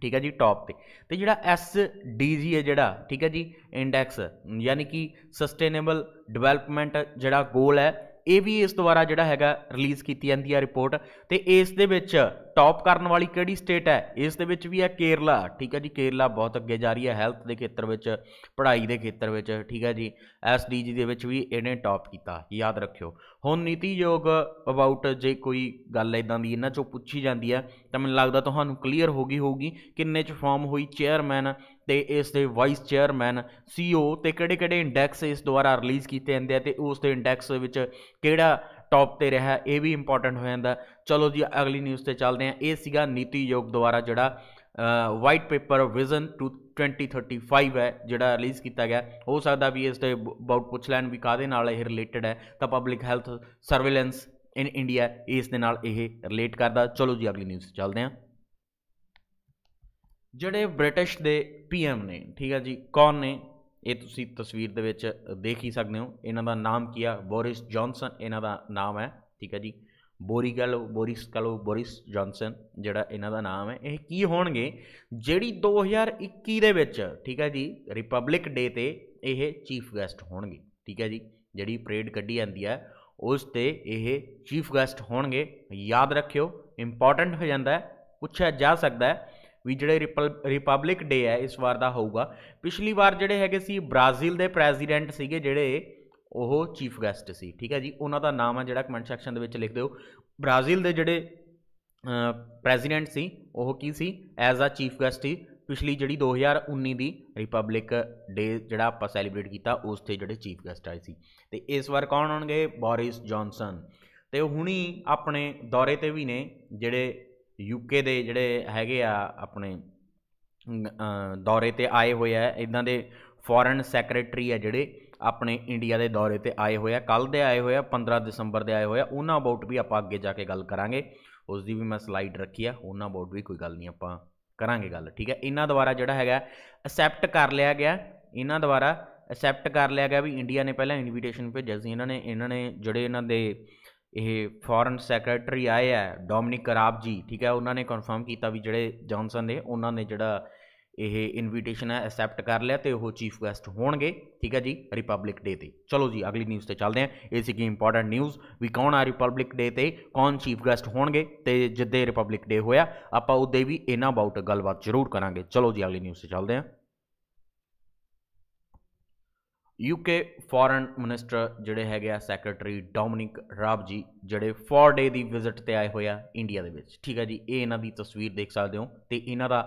ਠੀਕ ਹੈ ਜੀ ਟੌਪ ਤੇ ਤੇ ਜਿਹੜਾ ਐਸ ਡੀ ਜੀ ਹੈ ਜਿਹੜਾ ਠੀਕ ਹੈ ਜੀ ਇੰਡੈਕਸ ਯਾਨੀ ਕਿ ਸਸਟੇਨੇਬਲ ਡਿਵੈਲਪਮੈਂਟ ਜਿਹੜਾ ਗੋਲ ਹੈ ਇਹ ਵੀ ਇਸ ਦੁਆਰਾ ਜਿਹੜਾ ਹੈਗਾ ਰਿਲੀਜ਼ ਕੀਤੀ ਜਾਂਦੀ ਹੈ ਰਿਪੋਰਟ ਤੇ ਇਸ ਦੇ ਵਿੱਚ ਟੌਪ ਕਰਨ ਵਾਲੀ ਕਿਹੜੀ ਸਟੇਟ ਹੈ ਇਸ ਦੇ ਵਿੱਚ ਵੀ ਹੈ ਕੇਰਲਾ ਠੀਕ ਹੈ ਜੀ ਕੇਰਲਾ ਬਹੁਤ ਅੱਗੇ ਜਾ ਰਹੀ ਹੈ ਹੈਲਥ ਦੇ ਖੇਤਰ ਵਿੱਚ ਪੜ੍ਹਾਈ ਦੇ ਖੇਤਰ ਵਿੱਚ ਠੀਕ ਹੈ ਜੀ ਐਸਡੀਜੀ ਦੇ ਵਿੱਚ ਵੀ ਇਹਨੇ ਟੌਪ ਕੀਤਾ ਯਾਦ ਰੱਖਿਓ ਹੁਣ ਨੀਤੀ ਯੋਗ ਅਬਾਊਟ ਜੇ ਕੋਈ ਗੱਲ ਇਦਾਂ ਦੀ ਇਹਨਾਂ ਚੋਂ ਪੁੱਛੀ ਜਾਂਦੀ ਹੈ ਤਾਂ ਮੈਨੂੰ ਲੱਗਦਾ ਤੁਹਾਨੂੰ ਕਲੀਅਰ ਹੋ ਗਈ ਹੋਊਗੀ ਕਿੰਨੇ ਚ ਫਾਰਮ ਹੋਈ ਚੇਅਰਮੈਨ ਤੇ ਇਸ ਦੇ ਵਾਈਸ ਚੇਅਰਮੈਨ ਸੀਓ ਤੇ ਕਿਹੜੇ-ਕਿਹੜੇ ਇੰਡੈਕਸ ਇਸ ਦੁਆਰਾ ਰਿਲੀਜ਼ ਕੀਤੇ ਜਾਂਦੇ ਆ ਤੇ ਉਸ ਦੇ ਇੰਡੈਕਸ ਵਿੱਚ ਕਿਹੜਾ ਟੌਪ ਤੇ ਰਿਹਾ ਇਹ ਵੀ ਇੰਪੋਰਟੈਂਟ ਹੋ ਜਾਂਦਾ ਚਲੋ ਜੀ ਅਗਲੀ ਨਿਊਜ਼ ਤੇ ਚੱਲਦੇ ਆ ਇਹ ਸੀਗਾ ਨੀਤੀ ਯੋਗ ਦੁਆਰਾ ਜਿਹੜਾ ਵਾਈਟ ਪੇਪਰ ਵਿਜ਼ਨ ਟੂ 2035 ਹੈ ਜਿਹੜਾ ਰਿਲੀਜ਼ ਕੀਤਾ ਗਿਆ ਹੋ ਸਕਦਾ ਵੀ ਇਸ ਤੇ ਅਬਾਊਟ ਪੁੱਛ ਲੈਣ ਵੀ ਕਾਦੇ ਨਾਲ ਇਹ ਰਿਲੇਟਡ ਹੈ ਤਾਂ public health surveillance in India ਇਸ ਦੇ ਨਾਲ ਇਹ ਰਿਲੇਟ ਕਰਦਾ ਚਲੋ ਜੀ ਅਗਲੀ ਨਿਊਜ਼ ਚੱਲਦੇ ਆ ਜਿਹੜੇ ਬ੍ਰਿਟਿਸ਼ ਦੇ ਪੀਐਮ ਨੇ ਠੀਕ ਹੈ ਜੀ ਕੌਣ ਨੇ ਇਹ ਤੁਸੀਂ ਤਸਵੀਰ ਦੇ ਵਿੱਚ ਦੇਖ ਹੀ ਸਕਦੇ ਹੋ ਇਹਨਾਂ ਦਾ ਨਾਮ ਕੀ ਆ ਬੋਰਿਸ ਜੌਨਸਨ ਇਹਨਾਂ ਦਾ ਨਾਮ ਹੈ ਠੀਕ ਹੈ ਜੀ ਬੋਰੀ ਗੱਲ ਬੋਰਿਸ ਕਲੋ ਬੋਰਿਸ ਜੌਨਸਨ ਜਿਹੜਾ ਇਹਨਾਂ ਦਾ ਨਾਮ ਹੈ ਇਹ ਕੀ ਹੋਣਗੇ ਜਿਹੜੀ 2021 ਦੇ ਵਿੱਚ ਠੀਕ ਹੈ ਜੀ ਰਿਪਬਲਿਕ ਡੇ ਤੇ ਇਹ ਚੀਫ ਗੈਸਟ ਹੋਣਗੇ ਠੀਕ ਹੈ ਜੀ ਜਿਹੜੀ ਪਰੇਡ ਕੱਢੀ ਜਾਂਦੀ ਹੈ ਉਸ ਤੇ ਇਹ ਚੀਫ ਗੈਸਟ ਹੋਣਗੇ ਯਾਦ ਰੱਖਿਓ ਇੰਪੋਰਟੈਂਟ ਹੋ ਜਾਂਦਾ ਹੈ ਪੁੱਛਿਆ ਜਾ ਸਕਦਾ ਹੈ ਵੀ ਜਿਹੜੇ ਰਿਪਬਲਿਕ ਡੇ ਹੈ ਇਸ ਵਾਰ ਦਾ ਹੋਊਗਾ ਪਿਛਲੀ ਵਾਰ ਜਿਹੜੇ ਹੈਗੇ ਸੀ ਬ੍ਰਾਜ਼ੀਲ ਦੇ ਪ੍ਰੈਜ਼ੀਡੈਂਟ ਸੀਗੇ ਜਿਹੜੇ ਉਹ ਚੀਫ ਗੈਸਟ ਸੀ ਠੀਕ ਹੈ ਜੀ ਉਹਨਾਂ ਦਾ ਨਾਮ ਆ ਜਿਹੜਾ ਕਮੈਂਟ ਸੈਕਸ਼ਨ ਦੇ ਵਿੱਚ ਲਿਖ ਦਿਓ ਬ੍ਰਾਜ਼ੀਲ ਦੇ ਜਿਹੜੇ ਪ੍ਰੈਜ਼ੀਡੈਂਟ ਸੀ ਉਹ ਕੀ ਸੀ ਐਜ਼ ਅ ਚੀਫ ਗੈਸਟ ਸੀ ਪਿਛਲੀ ਜਿਹੜੀ 2019 ਦੀ ਰਿਪਬਲਿਕ ਡੇ ਜਿਹੜਾ ਆਪਾਂ ਸੈਲੀਬ੍ਰੇਟ ਕੀਤਾ ਉਸ ਤੇ ਜਿਹੜੇ ਚੀਫ ਗੈਸਟ ਆਏ ਸੀ ਤੇ ਇਸ ਵਾਰ ਕੌਣ ਆਉਣਗੇ ਬੋਰਿਸ ਜੌਨਸਨ ਤੇ ਹੁਣੀ ਆਪਣੇ ਦੌਰੇ ਤੇ ਵੀ ਨੇ ਜਿਹੜੇ ਯੂਕੇ ਦੇ ਜਿਹੜੇ ਹੈਗੇ ਆ ਆਪਣੇ ਦੌਰੇ ਤੇ ਆਏ ਹੋਏ ਆ ਇਦਾਂ ਦੇ ਫੋਰਨ ਸੈਕਟਰੀ ਆ ਜਿਹੜੇ ਆਪਣੇ ਇੰਡੀਆ ਦੇ ਦੌਰੇ ਤੇ ਆਏ ਹੋਏ ਆ ਕੱਲ ਦੇ ਆਏ ਹੋਏ ਆ 15 ਦਸੰਬਰ ਦੇ ਆਏ ਹੋਏ ਆ ਉਹਨਾਂ ਅਬਾਊਟ ਵੀ ਆਪਾਂ ਅੱਗੇ ਜਾ ਕੇ ਗੱਲ ਕਰਾਂਗੇ ਉਸ ਦੀ ਵੀ ਮੈਂ ਸਲਾਈਡ ਰੱਖੀ ਆ ਉਹਨਾਂ ਅਬਾਊਟ ਵੀ ਕੋਈ ਗੱਲ ਨਹੀਂ ਆਪਾਂ ਕਰਾਂਗੇ ਗੱਲ ਠੀਕ ਹੈ ਇਹਨਾਂ ਦੁਆਰਾ ਜਿਹੜਾ ਹੈਗਾ ਅਸੈਪਟ ਕਰ ਲਿਆ ਗਿਆ ਇਹਨਾਂ ਦੁਆਰਾ ਅਸੈਪਟ ਕਰ ਲਿਆ ਗਿਆ ਵੀ ਇੰਡੀਆ ਨੇ ਪਹਿਲਾਂ ਇਨਵੀਟੇਸ਼ਨ ਭੇਜਿਆ ਸੀ ਇਹਨਾਂ ਨੇ ਇਹਨਾਂ ਨੇ ਜਿਹੜੇ ਇਹਨਾਂ ਦੇ ਇਹ ਫੋਰਨ ਸੈਕਟਰੀ ਆਏ ਹੈ ਡੋਮਿਨਿਕ ਕਰਾਬ ਜੀ ਠੀਕ ਹੈ ਉਹਨਾਂ ਨੇ ਕਨਫਰਮ ਕੀਤਾ ਵੀ ਜਿਹੜੇ ਜੌਨਸਨ ਨੇ ਉਹਨਾਂ ਨੇ ਜਿਹੜਾ ਇਹ ਇਨਵੀਟੇਸ਼ਨ ਹੈ ਐਕਸੈਪਟ ਕਰ ਲਿਆ ਤੇ ਉਹ ਚੀਫ ਗੈਸਟ ਹੋਣਗੇ ਠੀਕ ਹੈ ਜੀ ਰਿਪਬਲਿਕ ਡੇ ਤੇ ਚਲੋ ਜੀ ਅਗਲੀ ਨਿਊਜ਼ ਤੇ ਚੱਲਦੇ ਆ ਇਹ ਸੀ ਕਿ ਇੰਪੋਰਟੈਂਟ ਨਿਊਜ਼ ਵੀ ਕੌਣ ਆ ਰਿਪਬਲਿਕ ਡੇ ਤੇ ਕੌਣ ਚੀਫ ਗੈਸਟ ਹੋਣਗੇ ਤੇ ਜਿੱਦੇ ਰਿਪਬਲਿਕ ਡੇ ਹੋਇਆ ਆਪਾਂ ਉਹਦੇ ਵੀ ਇਹਨਾਂ ਅਬਾਊਟ ਗੱਲਬਾਤ ਜ਼ਰੂਰ ਕਰਾਂਗੇ ਚਲੋ ਜੀ ਅਗਲੀ ਨਿਊਜ਼ ਤੇ ਚੱਲਦੇ ਆ ਯੂਕੇ ਫੋਰਨ ਮਿਨਿਸਟਰ ਜਿਹੜੇ ਹੈਗੇ ਆ ਸੈਕਟਰੀ ਡੋਮਿਨਿਕ ਰਾਬ ਜੀ ਜਿਹੜੇ 4 ਡੇ ਦੀ ਵਿਜ਼ਿਟ ਤੇ ਆਏ ਹੋਇਆ ਇੰਡੀਆ ਦੇ ਵਿੱਚ ਠੀਕ ਹੈ ਜੀ ਇਹ ਇਹਨਾਂ ਦੀ ਤਸਵੀਰ ਦੇਖ ਸਕਦੇ ਹੋ ਤੇ ਇਹਨਾਂ ਦਾ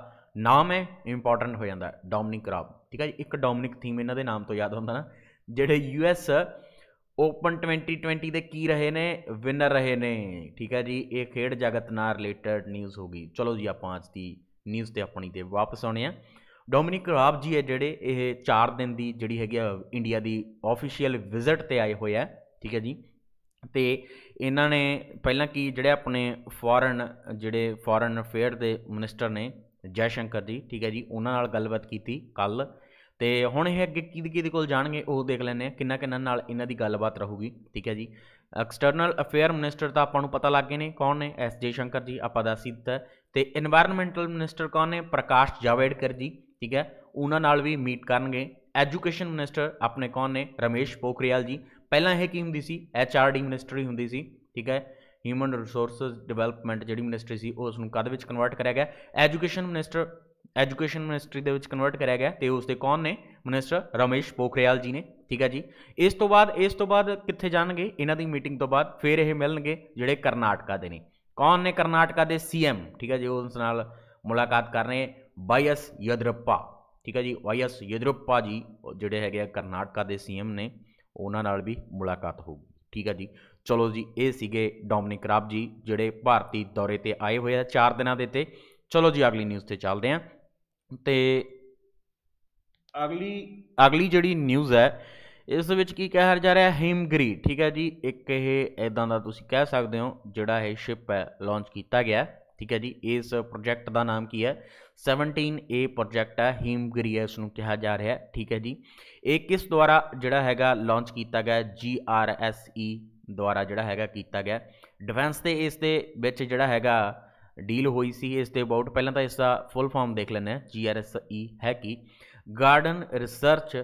ਨਾਮ ਹੈ ਇੰਪੋਰਟੈਂਟ ਹੋ ਜਾਂਦਾ ਡੋਮਿਨਿਕ ਰਾਬ ਠੀਕ ਹੈ ਜੀ ਇੱਕ ਡੋਮਿਨਿਕ ਥੀਮ ਇਹਨਾਂ ਦੇ ਨਾਮ ਤੋਂ ਯਾਦ ਹੁੰਦਾ ਨਾ ਜਿਹੜੇ ਯੂਐਸ ਓਪਨ 2020 ਦੇ ਕੀ ਰਹੇ ਨੇ ਵਿਨਰ ਰਹੇ ਨੇ ਠੀਕ ਹੈ ਜੀ ਇਹ ਖੇਡ ਜਗਤ ਨਾਲ ਰਿਲੇਟਡ ਨਿਊਜ਼ ਹੋ ਗਈ ਚਲੋ ਜੀ ਆਪਾਂ ਅੱਜ ਦੀ ਨਿਊਜ਼ ਤੇ ਆਪਣੀ ਤੇ ਵਾਪਸ ਆਉਣੇ ਆ ਡੋਮਿਨਿਕ ਰਾਬ ਜੀ ਹੈ ਜਿਹੜੇ ਇਹ 4 ਦਿਨ ਦੀ ਜਿਹੜੀ ਹੈਗੀ ਆ ਇੰਡੀਆ ਦੀ ਆਫੀਸ਼ੀਅਲ ਵਿਜ਼ਿਟ ਤੇ ਆਏ ਹੋਏ ਆ ਠੀਕ ਹੈ ਜੀ ਤੇ ਇਹਨਾਂ ਨੇ ਪਹਿਲਾਂ ਕੀ ਜਿਹੜੇ ਆਪਣੇ ਫੋਰਨ ਜਿਹੜੇ ਫੋਰਨ ਅਫੇਅਰ ਦੇ ਮਿਨਿਸਟਰ ਨੇ ਜੈ ਸ਼ੰਕਰ ਜੀ ਠੀਕ ਹੈ ਜੀ ਉਹਨਾਂ ਨਾਲ ਗੱਲਬਾਤ ਕੀਤੀ ਕੱਲ ਤੇ ਹੁਣ ਇਹ ਅੱਗੇ ਕਿਹਦੇ ਦੇ ਕੋਲ ਜਾਣਗੇ ਉਹ ਦੇਖ ਲੈਣੇ ਕਿੰਨਾ ਕਿੰਨਾ ਨਾਲ ਇਹਨਾਂ ਦੀ ਗੱਲਬਾਤ ਰਹੂਗੀ ਠੀਕ ਹੈ ਜੀ ਐਕਸਟਰਨਲ ਅਫੇਅਰ ਮਿਨਿਸਟਰ ਤਾਂ ਆਪਾਂ ਨੂੰ ਪਤਾ ਲੱਗ ਗਏ ਨੇ ਕੌਣ ਨੇ ਐਸ ਜੈ ਸ਼ੰਕਰ ਜੀ ਆਪਾਂ ਦਾ ਸਿੱਧਾ ਤੇ এনवायरमेंटल ਮਿਨਿਸਟਰ ਕੌਣ ਨੇ ਪ੍ਰਕਾਸ਼ ਜਾਵੇੜਕਰ ਜੀ ਠੀਕ ਹੈ ਉਹਨਾਂ ਨਾਲ ਵੀ ਮੀਟ ਕਰਨਗੇ ਐਜੂਕੇਸ਼ਨ ਮਿਨਿਸਟਰ ਆਪਣੇ ਕੌਣ ਨੇ ਰਮੇਸ਼ ਪੋਖਰੀਆਲ ਜੀ ਪਹਿਲਾਂ ਇਹ ਕੀ ਹੁੰਦੀ ਸੀ ਐਚ ਆਰ ਡੀ ਮਿਨਿਸਟਰੀ ਹੁੰਦੀ ਸੀ ਠੀਕ ਹੈ ਹਿਊਮਨ ਰਿਸੋਰਸਸ ਡਿਵੈਲਪਮੈਂਟ ਜਿਹੜੀ ਮਿਨਿਸਟਰੀ ਸੀ ਉਸ ਨੂੰ ਕਦ ਵਿੱਚ ਕਨਵਰਟ ਕਰਿਆ ਗਿਆ ਐਜੂਕੇਸ਼ਨ ਮਿਨਿਸਟਰ ਐਜੂਕੇਸ਼ਨ ਮਿਨਿਸਟਰੀ ਦੇ ਵਿੱਚ ਕਨਵਰਟ ਕਰਿਆ ਗਿਆ ਤੇ ਉਸ ਦੇ ਕੌਣ ਨੇ ਮਿਨਿਸਟਰ ਰਮੇਸ਼ ਪੋਖਰੀਆਲ ਜੀ ਨੇ ਠੀਕ ਹੈ ਜੀ ਇਸ ਤੋਂ ਬਾਅਦ ਇਸ ਤੋਂ ਬਾਅਦ ਕਿੱਥੇ ਜਾਣਗੇ ਇਹਨਾਂ ਦੀ ਮੀਟਿੰਗ ਤੋਂ ਬਾਅਦ ਫਿਰ ਇਹ ਮਿਲਣਗੇ ਜਿਹੜੇ ਕਰਨਾਟਕਾ ਦੇ ਨੇ ਕੌਣ ਨੇ ਕਰਨਾਟਕਾ ਦੇ ਸੀਐਮ ਠੀਕ ਹੈ ਜੀ ਉਸ ਨਾਲ ਮੁਲਾਕਾਤ ਕਰਨੇ ਐਸ ਯਦਰੱਪਾ ਠੀਕ ਹੈ ਜੀ ਐਸ ਯਦਰੱਪਾ ਜੀ ਜਿਹੜੇ ਹੈਗੇ ਆ ਕਰਨਾਟਕਾ ਦੇ ਸੀਐਮ ਨੇ ਉਹਨਾਂ ਨਾਲ ਵੀ ਮੁਲਾਕਾਤ ਹੋਊਗੀ ਠੀਕ ਹੈ ਜੀ ਚਲੋ ਜੀ ਇਹ ਸੀਗੇ ਡੋਮਨਿਕ ਰਾਬ ਜੀ ਜਿਹੜੇ ਭਾਰਤੀ ਦੌਰੇ ਤੇ ਆਏ ਹੋਏ ਆ 4 ਦਿਨਾਂ ਦੇ ਤੇ ਚਲੋ ਜੀ ਅਗਲੀ ਨਿਊਜ਼ ਤੇ ਚੱਲਦੇ ਆ ਤੇ ਅਗਲੀ ਅਗਲੀ ਜਿਹੜੀ ਨਿਊਜ਼ ਹੈ ਇਸ ਵਿੱਚ ਕੀ ਕਿਹਾ ਜਾ ਰਿਹਾ ਹੈ ਹਿਮਗਰੀ ਠੀਕ ਹੈ ਜੀ ਇੱਕ ਇਹ ਐਦਾਂ ਦਾ ਤੁਸੀਂ ਕਹਿ ਸਕਦੇ ਹੋ ਜਿਹੜਾ ਇਹ ਸ਼ਿਪ ਹੈ ਲਾਂਚ ਕੀਤਾ ਗਿਆ ਠੀਕ ਹੈ ਜੀ ਇਸ ਪ੍ਰੋਜੈਕਟ ਦਾ ਨਾਮ ਕੀ ਹੈ 17A ਪ੍ਰੋਜੈਕਟ ਹੈ ਹੀਮਗਰੀ ਇਸ ਨੂੰ ਕਿਹਾ ਜਾ ਰਿਹਾ ਹੈ ਠੀਕ ਹੈ ਜੀ ਇਹ ਕਿਸ ਦੁਆਰਾ ਜਿਹੜਾ ਹੈਗਾ ਲਾਂਚ ਕੀਤਾ ਗਿਆ GRSE ਦੁਆਰਾ ਜਿਹੜਾ ਹੈਗਾ ਕੀਤਾ ਗਿਆ ਡਿਫੈਂਸ ਤੇ ਇਸ ਦੇ ਵਿੱਚ ਜਿਹੜਾ ਹੈਗਾ ਡੀਲ ਹੋਈ ਸੀ ਇਸ ਦੇ ਅਬਾਊਟ ਪਹਿਲਾਂ ਤਾਂ ਇਸ ਦਾ ਫੁੱਲ ਫਾਰਮ ਦੇਖ ਲੈਣਾ ਹੈ GRSE ਹੈ ਕੀ garden research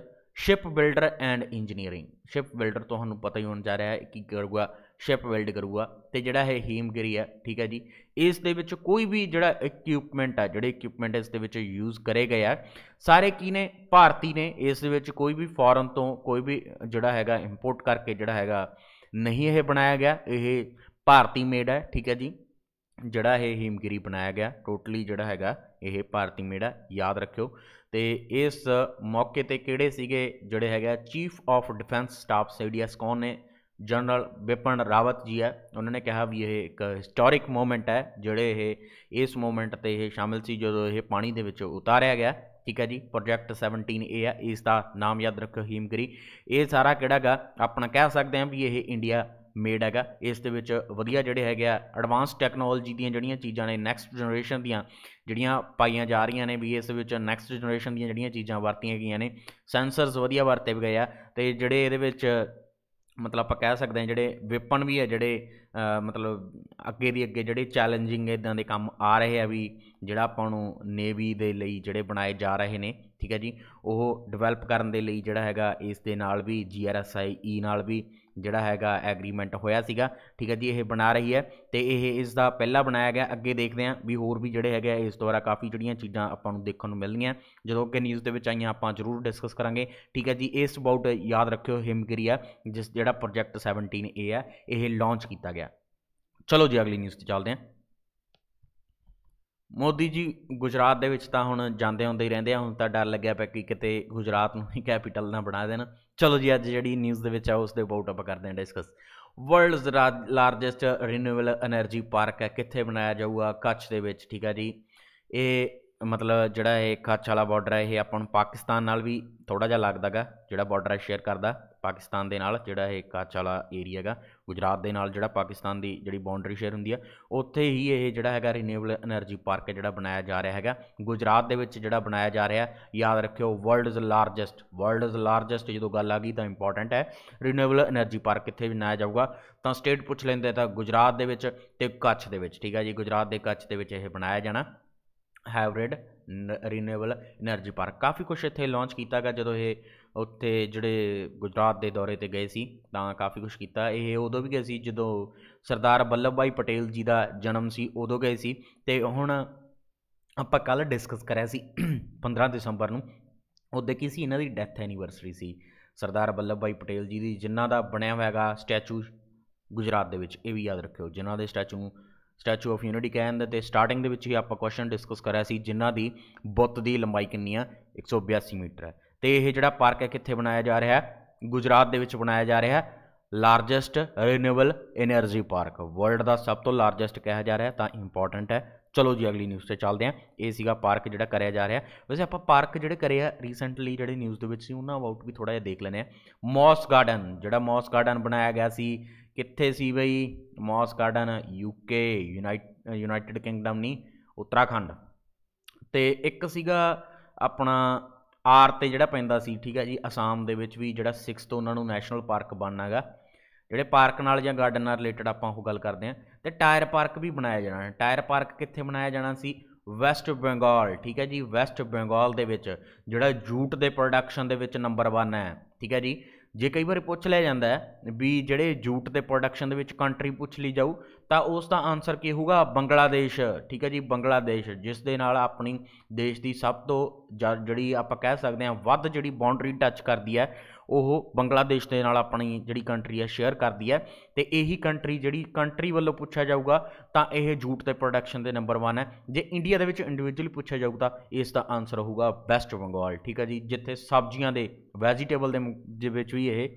ship builder and engineering ship builder ਤੁਹਾਨੂੰ ਪਤਾ ਹੀ ਹੋਣ ਜਾ ਰਿਹਾ ਹੈ ਕਿ ਕਰੂਗਾ ਸ਼ਿਪ ਬਿਲਡ ਕਰੂਗਾ ਤੇ ਜਿਹੜਾ ਹੈ ਹੀਮਗਰੀ ਆ ਠੀਕ ਹੈ ਜੀ ਇਸ ਦੇ ਵਿੱਚ ਕੋਈ ਵੀ ਜਿਹੜਾ ਇਕਵਿਪਮੈਂਟ ਆ ਜਿਹੜੇ ਇਕਵਿਪਮੈਂਟ ਇਸ ਦੇ ਵਿੱਚ ਯੂਜ਼ ਕਰੇ ਗਏ ਆ ਸਾਰੇ ਕੀ ਨੇ ਭਾਰਤੀ ਨੇ ਇਸ ਦੇ ਵਿੱਚ ਕੋਈ ਵੀ ਫੋਰਨ ਤੋਂ ਕੋਈ ਵੀ ਜਿਹੜਾ ਹੈਗਾ ਇੰਪੋਰਟ ਕਰਕੇ ਜਿਹੜਾ ਹੈਗਾ ਨਹੀਂ ਇਹ ਬਣਾਇਆ ਗਿਆ ਇਹ ਭਾਰਤੀ ਮੇਡ ਹੈ ਠੀਕ ਹੈ ਜੀ ਜਿਹੜਾ ਇਹ ਹੀਮਗਰੀ ਬਣਾਇਆ ਗਿਆ ਟੋਟਲੀ ਜਿਹੜਾ ਹੈਗਾ ਇਹ ਭਾਰਤੀ ਮੇਡ ਆ ਯਾਦ ਰੱਖਿਓ ਤੇ ਇਸ ਮੌਕੇ ਤੇ ਕਿਹੜੇ ਸੀਗੇ ਜਿਹੜੇ ਹੈਗਾ chief of defence staff CDS ਕੌਣ ਨੇ ਜਨਰਲ ਵਿਪਨ ਰਾਵਤ ਜੀ ਹੈ ਉਹਨਾਂ ਨੇ ਕਿਹਾ ਵੀ ਇਹ ਇੱਕ ਹਿਸਟੋਰਿਕ ਮੂਮੈਂਟ ਹੈ ਜਿਹੜੇ ਇਹ ਇਸ ਮੂਮੈਂਟ ਤੇ ਇਹ ਸ਼ਾਮਿਲ ਸੀ ਜਦੋਂ ਇਹ ਪਾਣੀ ਦੇ ਵਿੱਚ ਉਤਾਰਿਆ ਗਿਆ ਠੀਕ ਹੈ ਜੀ ਪ੍ਰੋਜੈਕਟ 17A ਹੈ ਇਸ ਦਾ ਨਾਮ ਯਾਦ ਰੱਖੋ ਹੀਮਗਰੀ ਇਹ ਸਾਰਾ ਕਿਹੜਾਗਾ ਆਪਣਾ ਕਹਿ ਸਕਦੇ ਹਾਂ ਵੀ ਇਹ ਇੰਡੀਆ ਮੇਡ ਹੈਗਾ ਇਸ ਦੇ ਵਿੱਚ ਵਧੀਆ ਜਿਹੜੇ ਹੈਗੇ ਆ ਐਡਵਾਂਸ ਟੈਕਨੋਲੋਜੀ ਦੀਆਂ ਜਿਹੜੀਆਂ ਚੀਜ਼ਾਂ ਨੇ ਨੈਕਸਟ ਜਨਰੇਸ਼ਨ ਦੀਆਂ ਜਿਹੜੀਆਂ ਪਾਈਆਂ ਜਾ ਰਹੀਆਂ ਨੇ ਵੀ ਇਸ ਵਿੱਚ ਨੈਕਸਟ ਜਨਰੇਸ਼ਨ ਦੀਆਂ ਜਿਹੜੀਆਂ ਚੀਜ਼ਾਂ ਵਰਤੀਆਂ ਗਈਆਂ ਨੇ ਸੈਂਸਰਸ ਵਧੀਆ ਵਰਤੇ ਗਏ ਆ ਤੇ ਜਿਹੜੇ ਇਹਦੇ ਵਿੱਚ ਮਤਲਬ ਆਪਾਂ ਕਹਿ ਸਕਦੇ ਹਾਂ ਜਿਹੜੇ ਵਿਪਨ ਵੀ ਹੈ ਜਿਹੜੇ ਮਤਲਬ ਅੱਗੇ ਦੀ ਅੱਗੇ ਜਿਹੜੇ ਚੈਲੰਜਿੰਗ ਇਦਾਂ ਦੇ ਕੰਮ ਆ ਰਹੇ ਆ ਵੀ ਜਿਹੜਾ ਆਪਾਂ ਨੂੰ ਨੇਵੀ ਦੇ ਲਈ ਜਿਹੜੇ ਬਣਾਏ ਜਾ ਰਹੇ ਨੇ ਠੀਕ ਹੈ ਜੀ ਉਹ ਡਿਵੈਲਪ ਕਰਨ ਦੇ ਲਈ ਜਿਹੜਾ ਹੈਗਾ ਇਸ ਦੇ ਨਾਲ ਵੀ ਜੀਆਰਐਸਆਈ ਈ e ਨਾਲ ਵੀ ਜਿਹੜਾ ਹੈਗਾ ਐਗਰੀਮੈਂਟ ਹੋਇਆ ਸੀਗਾ ਠੀਕ ਹੈ ਜੀ ਇਹ ਬਣਾ ਰਹੀ ਹੈ ਤੇ ਇਹ ਇਸ ਦਾ ਪਹਿਲਾ ਬਣਾਇਆ ਗਿਆ ਅੱਗੇ ਦੇਖਦੇ ਆਂ ਵੀ ਹੋਰ ਵੀ ਜਿਹੜੇ ਹੈਗੇ ਇਸ ਦੁਆਰਾ ਕਾਫੀ ਜਿਹੜੀਆਂ ਚੀਜ਼ਾਂ ਆਪਾਂ ਨੂੰ ਦੇਖਣ ਨੂੰ ਮਿਲਣੀਆਂ ਜਦੋਂ ਕਿ ਨਿਊਜ਼ ਦੇ ਵਿੱਚ ਆਈਆਂ ਆਪਾਂ ਜ਼ਰੂਰ ਡਿਸਕਸ ਕਰਾਂਗੇ ਠੀਕ ਹੈ ਜੀ ਇਸ ਅਬਾਊਟ ਯਾਦ ਰੱਖਿਓ ਹਿਮਗਰੀਆ ਜਿਸ ਜਿਹੜਾ ਪ੍ਰੋਜੈਕਟ 17 ਏ ਹੈ ਇਹ ਲਾਂਚ ਕੀਤਾ ਗਿਆ ਚਲੋ ਜੀ ਅਗਲੀ ਨਿਊਜ਼ ਤੇ ਚੱਲਦੇ ਆਂ ਮੋਦੀ ਜੀ ਗੁਜਰਾਤ ਦੇ ਵਿੱਚ ਤਾਂ ਹੁਣ ਜਾਂਦੇ ਆਉਂਦੇ ਹੀ ਰਹਿੰਦੇ ਆ ਹੁਣ ਤਾਂ ਡਰ ਲੱਗਿਆ ਪਿਆ ਕਿ ਕਿਤੇ ਗੁਜਰਾਤ ਨੂੰ ਹੀ ਕੈਪੀਟਲ ਨਾ ਬਣਾ ਦੇਣ ਚਲੋ ਜੀ ਅੱਜ ਜਿਹੜੀ ਨਿਊਜ਼ ਦੇ ਵਿੱਚ ਆ ਉਸ ਦੇ ਬਾਰੇ ਆਪਾਂ ਕਰਦੇ ਹਾਂ discuss world's largest renewable energy park ਹੈ ਕਿੱਥੇ ਬਣਾਇਆ ਜਾਊਗਾ ਕੱਛ ਦੇ ਵਿੱਚ ਠੀਕ ਹੈ ਜੀ ਇਹ ਮਤਲਬ ਜਿਹੜਾ ਇਹ ਕੱਛ ਵਾਲਾ ਬਾਰਡਰ ਹੈ ਇਹ ਆਪਾਂ ਨੂੰ ਪਾਕਿਸਤਾਨ ਨਾਲ ਵੀ ਥੋੜਾ ਜਿਹਾ ਲੱਗਦਾਗਾ ਜਿਹੜਾ ਬਾਰਡਰ ਹੈ ਸ਼ੇਅਰ ਕਰਦਾ ਪਾਕਿਸਤਾਨ ਦੇ ਨਾਲ ਜਿਹੜਾ ਇਹ ਕੱਚ ਵਾਲਾ ਏਰੀਆ ਹੈਗਾ ਗੁਜਰਾਤ ਦੇ ਨਾਲ ਜਿਹੜਾ ਪਾਕਿਸਤਾਨ ਦੀ ਜਿਹੜੀ ਬਾਉਂਡਰੀ ਸ਼ੇਅਰ ਹੁੰਦੀ ਆ ਉੱਥੇ ਹੀ ਇਹ ਜਿਹੜਾ ਹੈਗਾ ਰੀਨਿਊਏਬਲ એનર્ਜੀ ਪਾਰਕ ਜਿਹੜਾ ਬਣਾਇਆ ਜਾ ਰਿਹਾ ਹੈਗਾ ਗੁਜਰਾਤ ਦੇ ਵਿੱਚ ਜਿਹੜਾ ਬਣਾਇਆ ਜਾ ਰਿਹਾ ਯਾਦ ਰੱਖਿਓ ਵਰਲਡਸ ਲਾਰਜੈਸਟ ਵਰਲਡਸ ਲਾਰਜੈਸਟ ਜਦੋਂ ਗੱਲ ਆ ਗਈ ਤਾਂ ਇੰਪੋਰਟੈਂਟ ਹੈ ਰੀਨਿਊਏਬਲ એનર્ਜੀ ਪਾਰਕ ਕਿੱਥੇ ਬਣਾਇਆ ਜਾਊਗਾ ਤਾਂ ਸਟੇਟ ਪੁੱਛ ਲੈਂਦੇ ਤਾਂ ਗੁਜਰਾਤ ਦੇ ਵਿੱਚ ਤੇ ਕੱਚ ਦੇ ਵਿੱਚ ਠੀਕ ਆ ਜੀ ਗੁਜਰਾਤ ਦੇ ਕੱਚ ਦੇ ਵਿੱਚ ਇਹ ਬਣਾਇਆ ਜਾਣਾ ਹਾਈਬ੍ਰਿਡ ਰੀਨਿਊਏਬਲ એનર્ਜੀ ਪਾਰਕ ਕਾਫੀ ਕੁਝ ਇੱਥੇ ਲਾਂਚ ਕੀਤਾ ਗਿਆ ਜਦੋਂ ਇਹ ਉੱਥੇ ਜਿਹੜੇ ਗੁਜਰਾਤ ਦੇ ਦੌਰੇ ਤੇ ਗਏ ਸੀ ਤਾਂ ਕਾਫੀ ਕੁਝ ਕੀਤਾ ਇਹ ਉਦੋਂ ਵੀ ਗਏ ਸੀ ਜਦੋਂ ਸਰਦਾਰ ਵੱਲਭ ਭਾਈ ਪਟੇਲ ਜੀ ਦਾ ਜਨਮ ਸੀ ਉਦੋਂ ਗਏ ਸੀ ਤੇ ਹੁਣ ਆਪਾਂ ਕੱਲ ਡਿਸਕਸ ਕਰਿਆ ਸੀ 15 ਦਸੰਬਰ ਨੂੰ ਉਦੋਂ ਕੀ ਸੀ ਇਹਨਾਂ ਦੀ ਡੈਥ ਐਨੀਵਰਸਰੀ ਸੀ ਸਰਦਾਰ ਵੱਲਭ ਭਾਈ ਪਟੇਲ ਜੀ ਦੀ ਜਿਨ੍ਹਾਂ ਦਾ ਬਣਿਆ ਹੋਇਆਗਾ ਸਟੈਚੂ ਗੁਜਰਾਤ ਦੇ ਵਿੱਚ ਇਹ ਵੀ ਯਾਦ ਰੱਖਿਓ ਜਿਨ੍ਹਾਂ ਦੇ ਸਟੈਚੂ ਨੂੰ ਸਟੈਚੂ ਆਫ ਯੂਨਿਟੀ ਕਹਿੰਦੇ ਤੇ ਸਟਾਰਟਿੰਗ ਦੇ ਵਿੱਚ ਹੀ ਆਪਾਂ ਕੁਐਸਚਨ ਡਿਸਕਸ ਕਰਿਆ ਸੀ ਜਿਨ੍ਹਾਂ ਦੀ ਬੁੱਤ ਦੀ ਲੰਬਾਈ ਕਿੰਨੀ ਆ 182 ਮੀਟਰ ਹੈ ਤੇ ਇਹ ਜਿਹੜਾ ਪਾਰਕ ਹੈ ਕਿੱਥੇ ਬਣਾਇਆ ਜਾ ਰਿਹਾ ਹੈ ਗੁਜਰਾਤ ਦੇ ਵਿੱਚ ਬਣਾਇਆ ਜਾ ਰਿਹਾ ਹੈ largest renewable energy park world ਦਾ ਸਭ ਤੋਂ ਲਾਰਜੈਸਟ ਕਿਹਾ ਜਾ ਰਿਹਾ ਤਾਂ ਇੰਪੋਰਟੈਂਟ ਹੈ ਚਲੋ ਜੀ ਅਗਲੀ ਨਿਊਜ਼ ਤੇ ਚੱਲਦੇ ਆਂ ਇਹ ਸੀਗਾ ਪਾਰਕ ਜਿਹੜਾ ਕਰਿਆ ਜਾ ਰਿਹਾ ਵੈਸੇ ਆਪਾਂ ਪਾਰਕ ਜਿਹੜੇ ਕਰੇ ਆ ਰੀਸੈਂਟਲੀ ਜਿਹੜੇ ਨਿਊਜ਼ ਦੇ ਵਿੱਚ ਸੀ ਉਹਨਾਂ ਅਬਾਊਟ ਵੀ ਥੋੜਾ ਜਿਹਾ ਦੇਖ ਲੈਨੇ ਆ ਮੌਸ ਗਾਰਡਨ ਜਿਹੜਾ ਮੌਸ ਗਾਰਡਨ ਬਣਾਇਆ ਗਿਆ ਸੀ ਕਿੱਥੇ ਸੀ ਬਈ moss garden UK United Kingdom ਨਹੀਂ ਉੱਤਰਾਖੰਡ ਤੇ ਇੱਕ ਸੀਗਾ ਆਪਣਾ ਆਰ ਤੇ ਜਿਹੜਾ ਪੈਂਦਾ ਸੀ ਠੀਕ ਹੈ ਜੀ ਅਸਾਮ ਦੇ ਵਿੱਚ ਵੀ ਜਿਹੜਾ 6 ਤੋਂ ਉਹਨਾਂ ਨੂੰ ਨੈਸ਼ਨਲ ਪਾਰਕ ਬਣਨਾਗਾ ਜਿਹੜੇ ਪਾਰਕ ਨਾਲ ਜਾਂ ਗਾਰਡਨ ਨਾਲ ਰਿਲੇਟਡ ਆਪਾਂ ਉਹ ਗੱਲ ਕਰਦੇ ਆਂ ਤੇ ਟਾਇਰ ਪਾਰਕ ਵੀ ਬਣਾਇਆ ਜਾਣਾ ਹੈ ਟਾਇਰ ਪਾਰਕ ਕਿੱਥੇ ਬਣਾਇਆ ਜਾਣਾ ਸੀ ਵੈਸਟ ਬੰਗਾਲ ਠੀਕ ਹੈ ਜੀ ਵੈਸਟ ਬੰਗਾਲ ਦੇ ਵਿੱਚ ਜਿਹੜਾ ਜੂਟ ਦੇ ਪ੍ਰੋਡਕਸ਼ਨ ਦੇ ਵਿੱਚ ਨੰਬਰ 1 ਹੈ ਠੀਕ ਹੈ ਜੀ ਜੇ ਕਈ ਵਾਰ ਪੁੱਛ ਲਿਆ ਜਾਂਦਾ ਹੈ ਵੀ ਜਿਹੜੇ ਜੂਟ ਦੇ ਪ੍ਰੋਡਕਸ਼ਨ ਦੇ ਵਿੱਚ ਕੰਟਰੀ ਪੁੱਛ ਲਈ ਜਾਊ ਤਾਂ ਉਸ ਦਾ ਆਨਸਰ ਕੀ ਹੋਊਗਾ ਬੰਗਲਾਦੇਸ਼ ਠੀਕ ਹੈ ਜੀ ਬੰਗਲਾਦੇਸ਼ ਜਿਸ ਦੇ ਨਾਲ ਆਪਣੀ ਦੇਸ਼ ਦੀ ਸਭ ਤੋਂ ਜਿਹੜੀ ਆਪਾਂ ਕਹਿ ਸਕਦੇ ਹਾਂ ਵੱਧ ਜਿਹੜੀ ਬਾਉਂਡਰੀ ਟੱਚ ਕਰਦੀ ਹੈ ਉਹ ਬੰਗਲਾਦੇਸ਼ ਦੇ ਨਾਲ ਆਪਣੀ ਜਿਹੜੀ ਕੰਟਰੀ ਹੈ ਸ਼ੇਅਰ ਕਰਦੀ ਹੈ ਤੇ ਇਹੀ ਕੰਟਰੀ ਜਿਹੜੀ ਕੰਟਰੀ ਵੱਲੋਂ ਪੁੱਛਿਆ ਜਾਊਗਾ ਤਾਂ ਇਹ ਜੂਟ ਤੇ ਪ੍ਰੋਡਕਸ਼ਨ ਦੇ ਨੰਬਰ 1 ਹੈ ਜੇ ਇੰਡੀਆ ਦੇ ਵਿੱਚ ਇੰਡੀਵਿਜੂਅਲ ਪੁੱਛਿਆ ਜਾਊਗਾ ਇਸ ਦਾ ਆਨਸਰ ਹੋਊਗਾ ਵੈਸਟ ਬੰਗਾਲ ਠੀਕ ਹੈ ਜੀ ਜਿੱਥੇ ਸਬਜ਼ੀਆਂ ਦੇ ਵੈਜੀਟੇਬਲ ਦੇ ਵਿੱਚ ਵੀ ਇਹ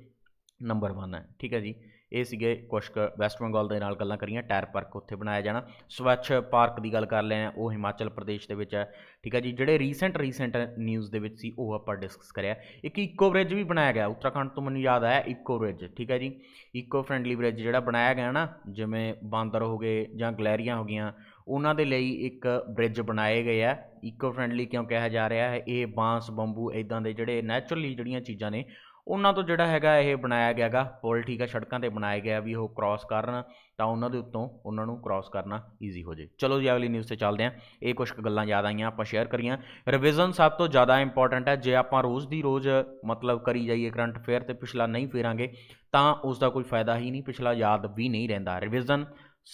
ਨੰਬਰ 1 ਹੈ ਠੀਕ ਹੈ ਜੀ ਇਹ ਸੀਗੇ ਕੁਝ ਵੈਸਟ ਬੰਗਾਲ ਦੇ ਨਾਲ ਗੱਲਾਂ ਕਰੀਆਂ ਟਾਇਰ ਪਾਰਕ ਉੱਥੇ ਬਣਾਇਆ ਜਾਣਾ ਸਵੱਛ ਪਾਰਕ ਦੀ ਗੱਲ ਕਰ ਆ ਉਹ ਹਿਮਾਚਲ ਪ੍ਰਦੇਸ਼ ਦੇ ਵਿੱਚ ਹੈ ਠੀਕ ਹੈ ਜੀ ਜਿਹੜੇ ਰੀਸੈਂਟ ਰੀਸੈਂਟ ਨਿਊਜ਼ ਦੇ ਵਿੱਚ ਸੀ ਉਹ ਆਪਾਂ ਡਿਸਕਸ ਕਰਿਆ ਇੱਕ ਇਕੋ ਬ੍ਰਿਜ ਵੀ ਬਣਾਇਆ ਗਿਆ ਉੱਤਰਾਖੰਡ ਤੋਂ ਮੈਨੂੰ ਯਾਦ ਆਇਆ ਇਕੋ ਬ੍ਰਿਜ ਠੀਕ ਹੈ ਜੀ ਇਕੋ ਫ੍ਰੈਂਡਲੀ ਬ੍ਰਿਜ ਜਿਹੜਾ ਬਣਾਇਆ ਗਿਆ ਨਾ ਜਿਵੇਂ ਬਾਂਦਰ ਹੋ ਗਏ ਜਾਂ ਗਲੈਰੀਆਂ ਹੋ ਗਈਆਂ ਉਹਨਾਂ ਦੇ ਲਈ ਇੱਕ ਬ੍ਰਿਜ ਬਣਾਏ ਗਏ ਆ ਇਕੋ ਫ੍ਰੈਂਡਲੀ ਕਿਉਂ ਕਿਹਾ ਜਾ ਰਿਹਾ ਹੈ ਇਹ ਬਾਂਸ ਬੰਬੂ ਇਦਾਂ ਦੇ ਜਿਹੜੇ ਨੇਚਰਲੀ ਜਿਹੜੀਆਂ ਚੀਜ਼ਾਂ ਨੇ ਉਹਨਾਂ ਤੋਂ ਜਿਹੜਾ ਹੈਗਾ ਇਹ ਬਣਾਇਆ ਗਿਆਗਾ ਪੁਲ ਠੀਕ ਹੈ ਸੜਕਾਂ ਤੇ ਬਣਾਇਆ ਗਿਆ ਵੀ ਉਹ ਕ੍ਰਾਸ ਕਰਨ ਤਾਂ ਉਹਨਾਂ ਦੇ ਉੱਤੋਂ ਉਹਨਾਂ ਨੂੰ ਕ੍ਰਾਸ ਕਰਨਾ ਈਜ਼ੀ ਹੋ ਜੇ ਚਲੋ ਜੀ ਅਗਲੀ ਨਿਊਜ਼ ਤੇ ਚੱਲਦੇ ਆਂ ਇਹ ਕੁਝ ਗੱਲਾਂ ਯਾਦ ਆਈਆਂ ਆਪਾਂ ਸ਼ੇਅਰ ਕਰੀਆਂ ਰਿਵੀਜ਼ਨ ਸਭ ਤੋਂ ਜ਼ਿਆਦਾ ਇੰਪੋਰਟੈਂਟ ਹੈ ਜੇ ਆਪਾਂ ਰੋਜ਼ ਦੀ ਰੋਜ਼ ਮਤਲਬ ਕਰੀ ਜਾਈਏ ਕਰੰਟ ਅਫੇਅਰ ਤੇ ਪਿਛਲਾ ਨਹੀਂ ਫੇਰਾਂਗੇ ਤਾਂ ਉਸ ਦਾ ਕੋਈ ਫਾਇਦਾ ਹੀ ਨਹੀਂ ਪਿਛਲਾ ਯਾਦ ਵੀ ਨਹੀਂ ਰਹਿੰਦਾ ਰਿਵੀਜ਼ਨ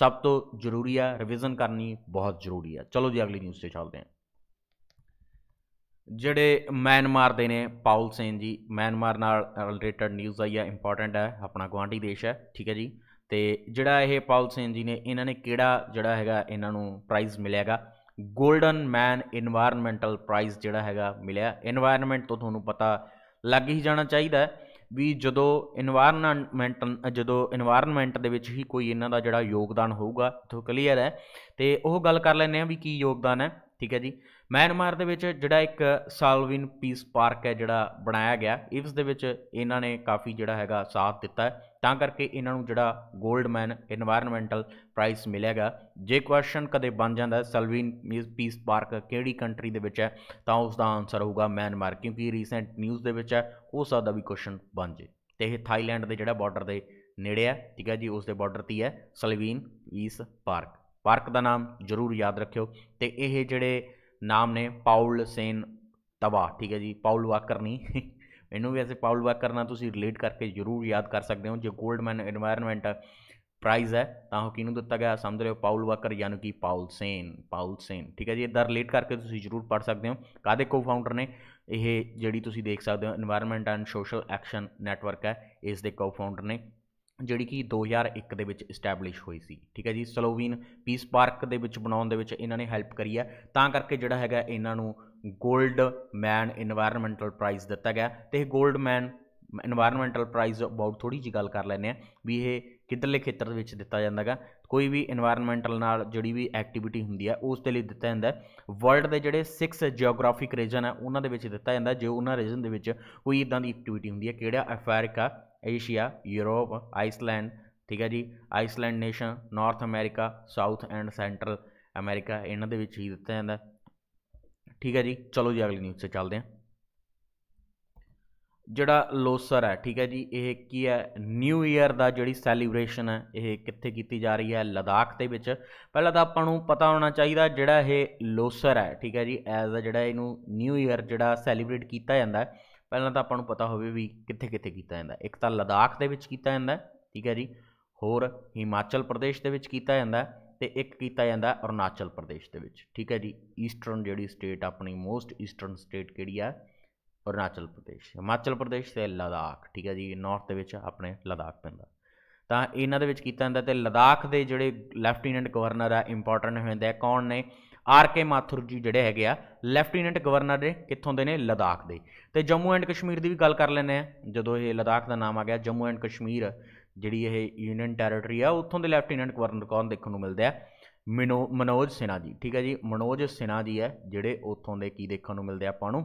ਸਭ ਤੋਂ ਜ਼ਰੂਰੀ ਹੈ ਰਿਵੀਜ਼ਨ ਕਰਨੀ ਬਹੁਤ ਜ਼ਰੂਰੀ ਹੈ ਚਲੋ ਜੀ ਅਗਲੀ ਨਿਊਜ਼ ਤੇ ਚੱਲਦੇ ਆਂ ਜਿਹੜੇ ਮੈਨਮਾਰ ਦੇ ਨੇ ਪਾਉਲ ਸੇਨ ਜੀ ਮੈਨਮਾਰ ਨਾਲ ਰਿਲੇਟਡ ਨਿਊਜ਼ ਆਈ ਹੈ ਇੰਪੋਰਟੈਂਟ ਹੈ ਆਪਣਾ ਗਵਾਂਢੀ ਦੇਸ਼ ਹੈ ਠੀਕ ਹੈ ਜੀ ਤੇ ਜਿਹੜਾ ਇਹ ਪਾਉਲ ਸੇਨ ਜੀ ਨੇ ਇਹਨਾਂ ਨੇ ਕਿਹੜਾ ਜਿਹੜਾ ਹੈਗਾ ਇਹਨਾਂ ਨੂੰ ਪ੍ਰਾਈਜ਼ ਮਿਲਿਆਗਾ 골ਡਨ ਮੈਨ এনवायरमेंटਲ ਪ੍ਰਾਈਜ਼ ਜਿਹੜਾ ਹੈਗਾ ਮਿਲਿਆ এনवायरमेंट ਤੋਂ ਤੁਹਾਨੂੰ ਪਤਾ ਲੱਗ ਹੀ ਜਾਣਾ ਚਾਹੀਦਾ ਵੀ ਜਦੋਂ এনवायरमेंट ਜਦੋਂ এনवायरमेंट ਦੇ ਵਿੱਚ ਹੀ ਕੋਈ ਇਹਨਾਂ ਦਾ ਜਿਹੜਾ ਯੋਗਦਾਨ ਹੋਊਗਾ ਤੋਂ ਕਲੀਅਰ ਹੈ ਤੇ ਉਹ ਗੱਲ ਕਰ ਲੈਂਦੇ ਆ ਵੀ ਕੀ ਯੋਗਦਾਨ ਹੈ ਠੀਕ ਹੈ ਜੀ ਮੈਨਮਾਰ ਦੇ ਵਿੱਚ ਜਿਹੜਾ ਇੱਕ ਸਾਲਵਿਨ ਪੀਸ ਪਾਰਕ ਹੈ ਜਿਹੜਾ ਬਣਾਇਆ ਗਿਆ ਇਸ ਦੇ ਵਿੱਚ ਇਹਨਾਂ ਨੇ ਕਾਫੀ ਜਿਹੜਾ ਹੈਗਾ ਸਾਥ ਦਿੱਤਾ ਹੈ ਤਾਂ ਕਰਕੇ ਇਹਨਾਂ ਨੂੰ ਜਿਹੜਾ 골ਡਮੈਨ এনवायरमेंटਲ ਪ੍ਰਾਈਸ ਮਿਲੇਗਾ ਜੇ ਕੁਐਸਚਨ ਕਦੇ ਬਣ ਜਾਂਦਾ ਸਲਵਿਨ ਪੀਸ ਪਾਰਕ ਕਿਹੜੀ ਕੰਟਰੀ ਦੇ ਵਿੱਚ ਹੈ ਤਾਂ ਉਸ ਦਾ ਆਨਸਰ ਹੋਊਗਾ ਮੈਨਮਾਰ ਕਿਉਂਕਿ ਰੀਸੈਂਟ ਨਿਊਜ਼ ਦੇ ਵਿੱਚ ਹੈ ਉਹ ਸਾਦਾ ਵੀ ਕੁਐਸਚਨ ਬਣ ਜੇ ਤੇ ਇਹ ਥਾਈਲੈਂਡ ਦੇ ਜਿਹੜਾ ਬਾਰਡਰ ਦੇ ਨੇੜੇ ਹੈ ਠੀਕ ਹੈ ਜੀ ਉਸ ਦੇ ਬਾਰਡਰ ਤੇ ਹੈ ਸਲਵਿਨ ਪੀਸ ਪਾਰਕ ਪਾਰਕ ਦਾ ਨਾਮ ਜ਼ਰੂਰ ਯਾਦ ਰੱਖਿਓ ਤੇ ਇਹ ਜਿਹੜੇ ਨਾਮ ਨੇ ਪਾਉਲ ਸੇਨ ਤਵਾ ਠੀਕ ਹੈ ਜੀ ਪਾਉਲ ਵਾਕਰ ਨਹੀਂ ਇਹਨੂੰ ਵੀ ਐਸੇ ਪਾਉਲ ਵਾਕਰ ਨਾਲ ਤੁਸੀਂ ਰਿਲੇਟ ਕਰਕੇ ਜ਼ਰੂਰ ਯਾਦ ਕਰ ਸਕਦੇ ਹੋ ਜੇ 골ਡਮੈਨ এনवायरमेंट ਪ੍ਰਾਈਜ਼ ਹੈ ਤਾਂ ਉਹ ਕਿਹਨੂੰ ਦਿੱਤਾ ਗਿਆ ਸਮਝ ਹੋ ਪਾਉਲ ਵਾਕਰ ਯਾਨੀ ਕਿ ਪਾਉਲ ਸੇਨ ਪਾਉਲ ਸੇਨ ਠੀਕ ਹੈ ਜੀ ਇਹਦਾ ਰਿਲੇਟ ਕਰਕੇ ਤੁਸੀਂ ਜ਼ਰੂਰ ਪੜ੍ਹ ਸਕਦੇ ਹੋ ਕਾਦੇ ਕੋ-ਫਾਊਂਡਰ ਨੇ ਇਹ ਜਿਹੜੀ ਤੁਸੀਂ ਦੇਖ ਸਕਦੇ ਹੋ environment and social action network ਹੈ ਇਸ ਦੇ ਕੋ-ਫਾਊਂਡਰ ਨੇ ਜਿਹੜੀ ਕਿ 2001 ਦੇ ਵਿੱਚ ਸਟੈਬਲਿਸ਼ ਹੋਈ ਸੀ ਠੀਕ ਹੈ ਜੀ ਸਲੋਵੀਨ ਪੀਸ ਪਾਰਕ ਦੇ ਵਿੱਚ ਬਣਾਉਣ ਦੇ ਵਿੱਚ ਇਹਨਾਂ ਨੇ ਹੈਲਪ ਕਰੀ ਹੈ ਤਾਂ ਕਰਕੇ ਜਿਹੜਾ ਹੈਗਾ ਇਹਨਾਂ ਨੂੰ 골ਡ ਮੈਨ এনवायरमेंटਲ ਪ੍ਰਾਈਜ਼ ਦਿੱਤਾ ਗਿਆ ਤੇ ਇਹ 골ਡ ਮੈਨ এনवायरमेंटਲ ਪ੍ਰਾਈਜ਼ ਅਬਾਊਟ ਥੋੜੀ ਜੀ ਗੱਲ ਕਰ ਲੈਨੇ ਆ ਵੀ ਇਹ ਕਿੱਧਰਲੇ ਖੇਤਰ ਦੇ ਵਿੱਚ ਦਿੱਤਾ ਜਾਂਦਾ ਹੈਗਾ ਕੋਈ ਵੀ এনवायरमेंटਲ ਨਾਲ ਜਿਹੜੀ ਵੀ ਐਕਟੀਵਿਟੀ ਹੁੰਦੀ ਹੈ ਉਸ ਦੇ ਲਈ ਦਿੱਤਾ ਜਾਂਦਾ ਵਰਲਡ ਦੇ ਜਿਹੜੇ 6 ਜੀਓਗ੍ਰਾਫਿਕ ਰੀਜਨ ਆ ਉਹਨਾਂ ਦੇ ਵਿੱਚ ਦਿੱਤਾ ਜਾਂਦਾ ਜੇ ਉਹਨਾਂ ਰੀਜਨ ਦੇ ਵਿੱਚ ਕੋਈ ਇਦਾਂ ਦੀ ਐਕਟੀਵਿਟੀ ਹੁੰਦੀ ਹੈ ਕਿਹੜਾ ਅਫਰੀਕਾ ਏਸ਼ੀਆ ਯੂਰਪ ਆਈਸਲੈਂਡ ਠੀਕ ਹੈ ਜੀ Iceland nation North America South and Central America ਇਹਨਾਂ ਦੇ ਵਿੱਚ ਹੀ ਦਿੱਤਾ ਜਾਂਦਾ ਠੀਕ ਹੈ ਜੀ ਚਲੋ ਜੀ ਅਗਲੀ ਨਿਊਜ਼ ਤੇ ਚੱਲਦੇ ਹਾਂ ਜਿਹੜਾ ਲੋਸਰ ਹੈ ਠੀਕ ਹੈ ਜੀ ਇਹ ਕੀ ਹੈ ਨਿਊ ਈਅਰ ਦਾ ਜਿਹੜੀ ਸੈਲੀਬ੍ਰੇਸ਼ਨ ਹੈ ਇਹ ਕਿੱਥੇ ਕੀਤੀ ਜਾ ਰਹੀ ਹੈ ਲਦਾਖ ਦੇ ਵਿੱਚ ਪਹਿਲਾਂ ਤਾਂ ਆਪਾਂ ਨੂੰ ਪਤਾ ਹੋਣਾ ਚਾਹੀਦਾ ਜਿਹੜਾ ਇਹ ਲੋਸਰ ਹੈ ਠੀਕ ਹੈ ਜੀ ਐਜ਼ ਅ ਜਿਹੜਾ ਇਹਨੂੰ ਨਿਊ ਈਅਰ ਜਿਹੜਾ ਸੈਲੀਬ੍ਰੇਟ ਕੀਤਾ ਜਾਂਦਾ ਹੈ ਪਹਿਲਾਂ ਤਾਂ ਆਪਾਂ ਨੂੰ ਪਤਾ ਹੋਵੇ ਵੀ ਕਿੱਥੇ ਕਿੱਥੇ ਕੀਤਾ ਜਾਂਦਾ ਇੱਕ ਤਾਂ ਲਦਾਖ ਦੇ ਵਿੱਚ ਕੀਤਾ ਜਾਂਦਾ ਠੀਕ ਹੈ ਜੀ ਹੋਰ ਹਿਮਾਚਲ ਪ੍ਰਦੇਸ਼ ਦੇ ਵਿੱਚ ਕੀਤਾ ਜਾਂਦਾ ਤੇ ਇੱਕ ਕੀਤਾ ਜਾਂਦਾ ਅਰੁਣਾਚਲ ਪ੍ਰਦੇਸ਼ ਦੇ ਵਿੱਚ ਠੀਕ ਹੈ ਜੀ ਈਸਟਰਨ ਜਿਹੜੀ ਸਟੇਟ ਆਪਣੀ ਮੋਸਟ ਈਸਟਰਨ ਸਟੇਟ ਕਿਹੜੀ ਆ ਅਰੁਣਾਚਲ ਪ੍ਰਦੇਸ਼ ਹਿਮਾਚਲ ਪ੍ਰਦੇਸ਼ ਤੇ ਲਦਾਖ ਠੀਕ ਹੈ ਜੀ ਨਾਰਥ ਦੇ ਵਿੱਚ ਆਪਣੇ ਲਦਾਖ ਪੈਂਦਾ ਤਾਂ ਇਹਨਾਂ ਦੇ ਵਿੱਚ ਕੀਤਾ ਜਾਂਦਾ ਤੇ ਲਦਾਖ ਦੇ ਜਿਹੜੇ ਲੈਫਟੀਨੈਂਟ ਗਵਰਨਰ ਆ ਇੰਪੋਰਟੈਂਟ ਹੁੰਦੇ ਆ ਕੌਣ ਨੇ ਆਰ ਕੇ ਮਾਥੁਰ ਜੀ ਜਿਹੜੇ ਹੈਗੇ ਆ ਲੈਫਟੀਨੈਂਟ ਗਵਰਨਰ ਦੇ ਕਿੱਥੋਂ ਦੇ ਨੇ ਲਦਾਖ ਦੇ ਤੇ ਜੰਮੂ ਐਂਡ ਕਸ਼ਮੀਰ ਦੀ ਵੀ ਗੱਲ ਕਰ ਲੈਨੇ ਆ ਜਦੋਂ ਇਹ ਲਦਾਖ ਦਾ ਨਾਮ ਆ ਗਿਆ ਜੰਮੂ ਐਂਡ ਕਸ਼ਮੀਰ ਜਿਹੜੀ ਇਹ ਯੂਨੀਅਨ ਟੈਰੀਟਰੀ ਆ ਉੱਥੋਂ ਦੇ ਲੈਫਟੀਨੈਂਟ ਗਵਰਨਰ ਕੌਣ ਦੇਖਣ ਨੂੰ ਮਿਲਦੇ ਆ ਮਨੋਜ ਸਿਨਾ ਜੀ ਠੀਕ ਹੈ ਜੀ ਮਨੋਜ ਸਿਨਾ ਜੀ ਹੈ ਜਿਹੜੇ ਉੱਥੋਂ ਦੇ ਕੀ ਦੇਖਣ ਨੂੰ ਮਿਲਦੇ ਆ ਆਪਾਂ ਨੂੰ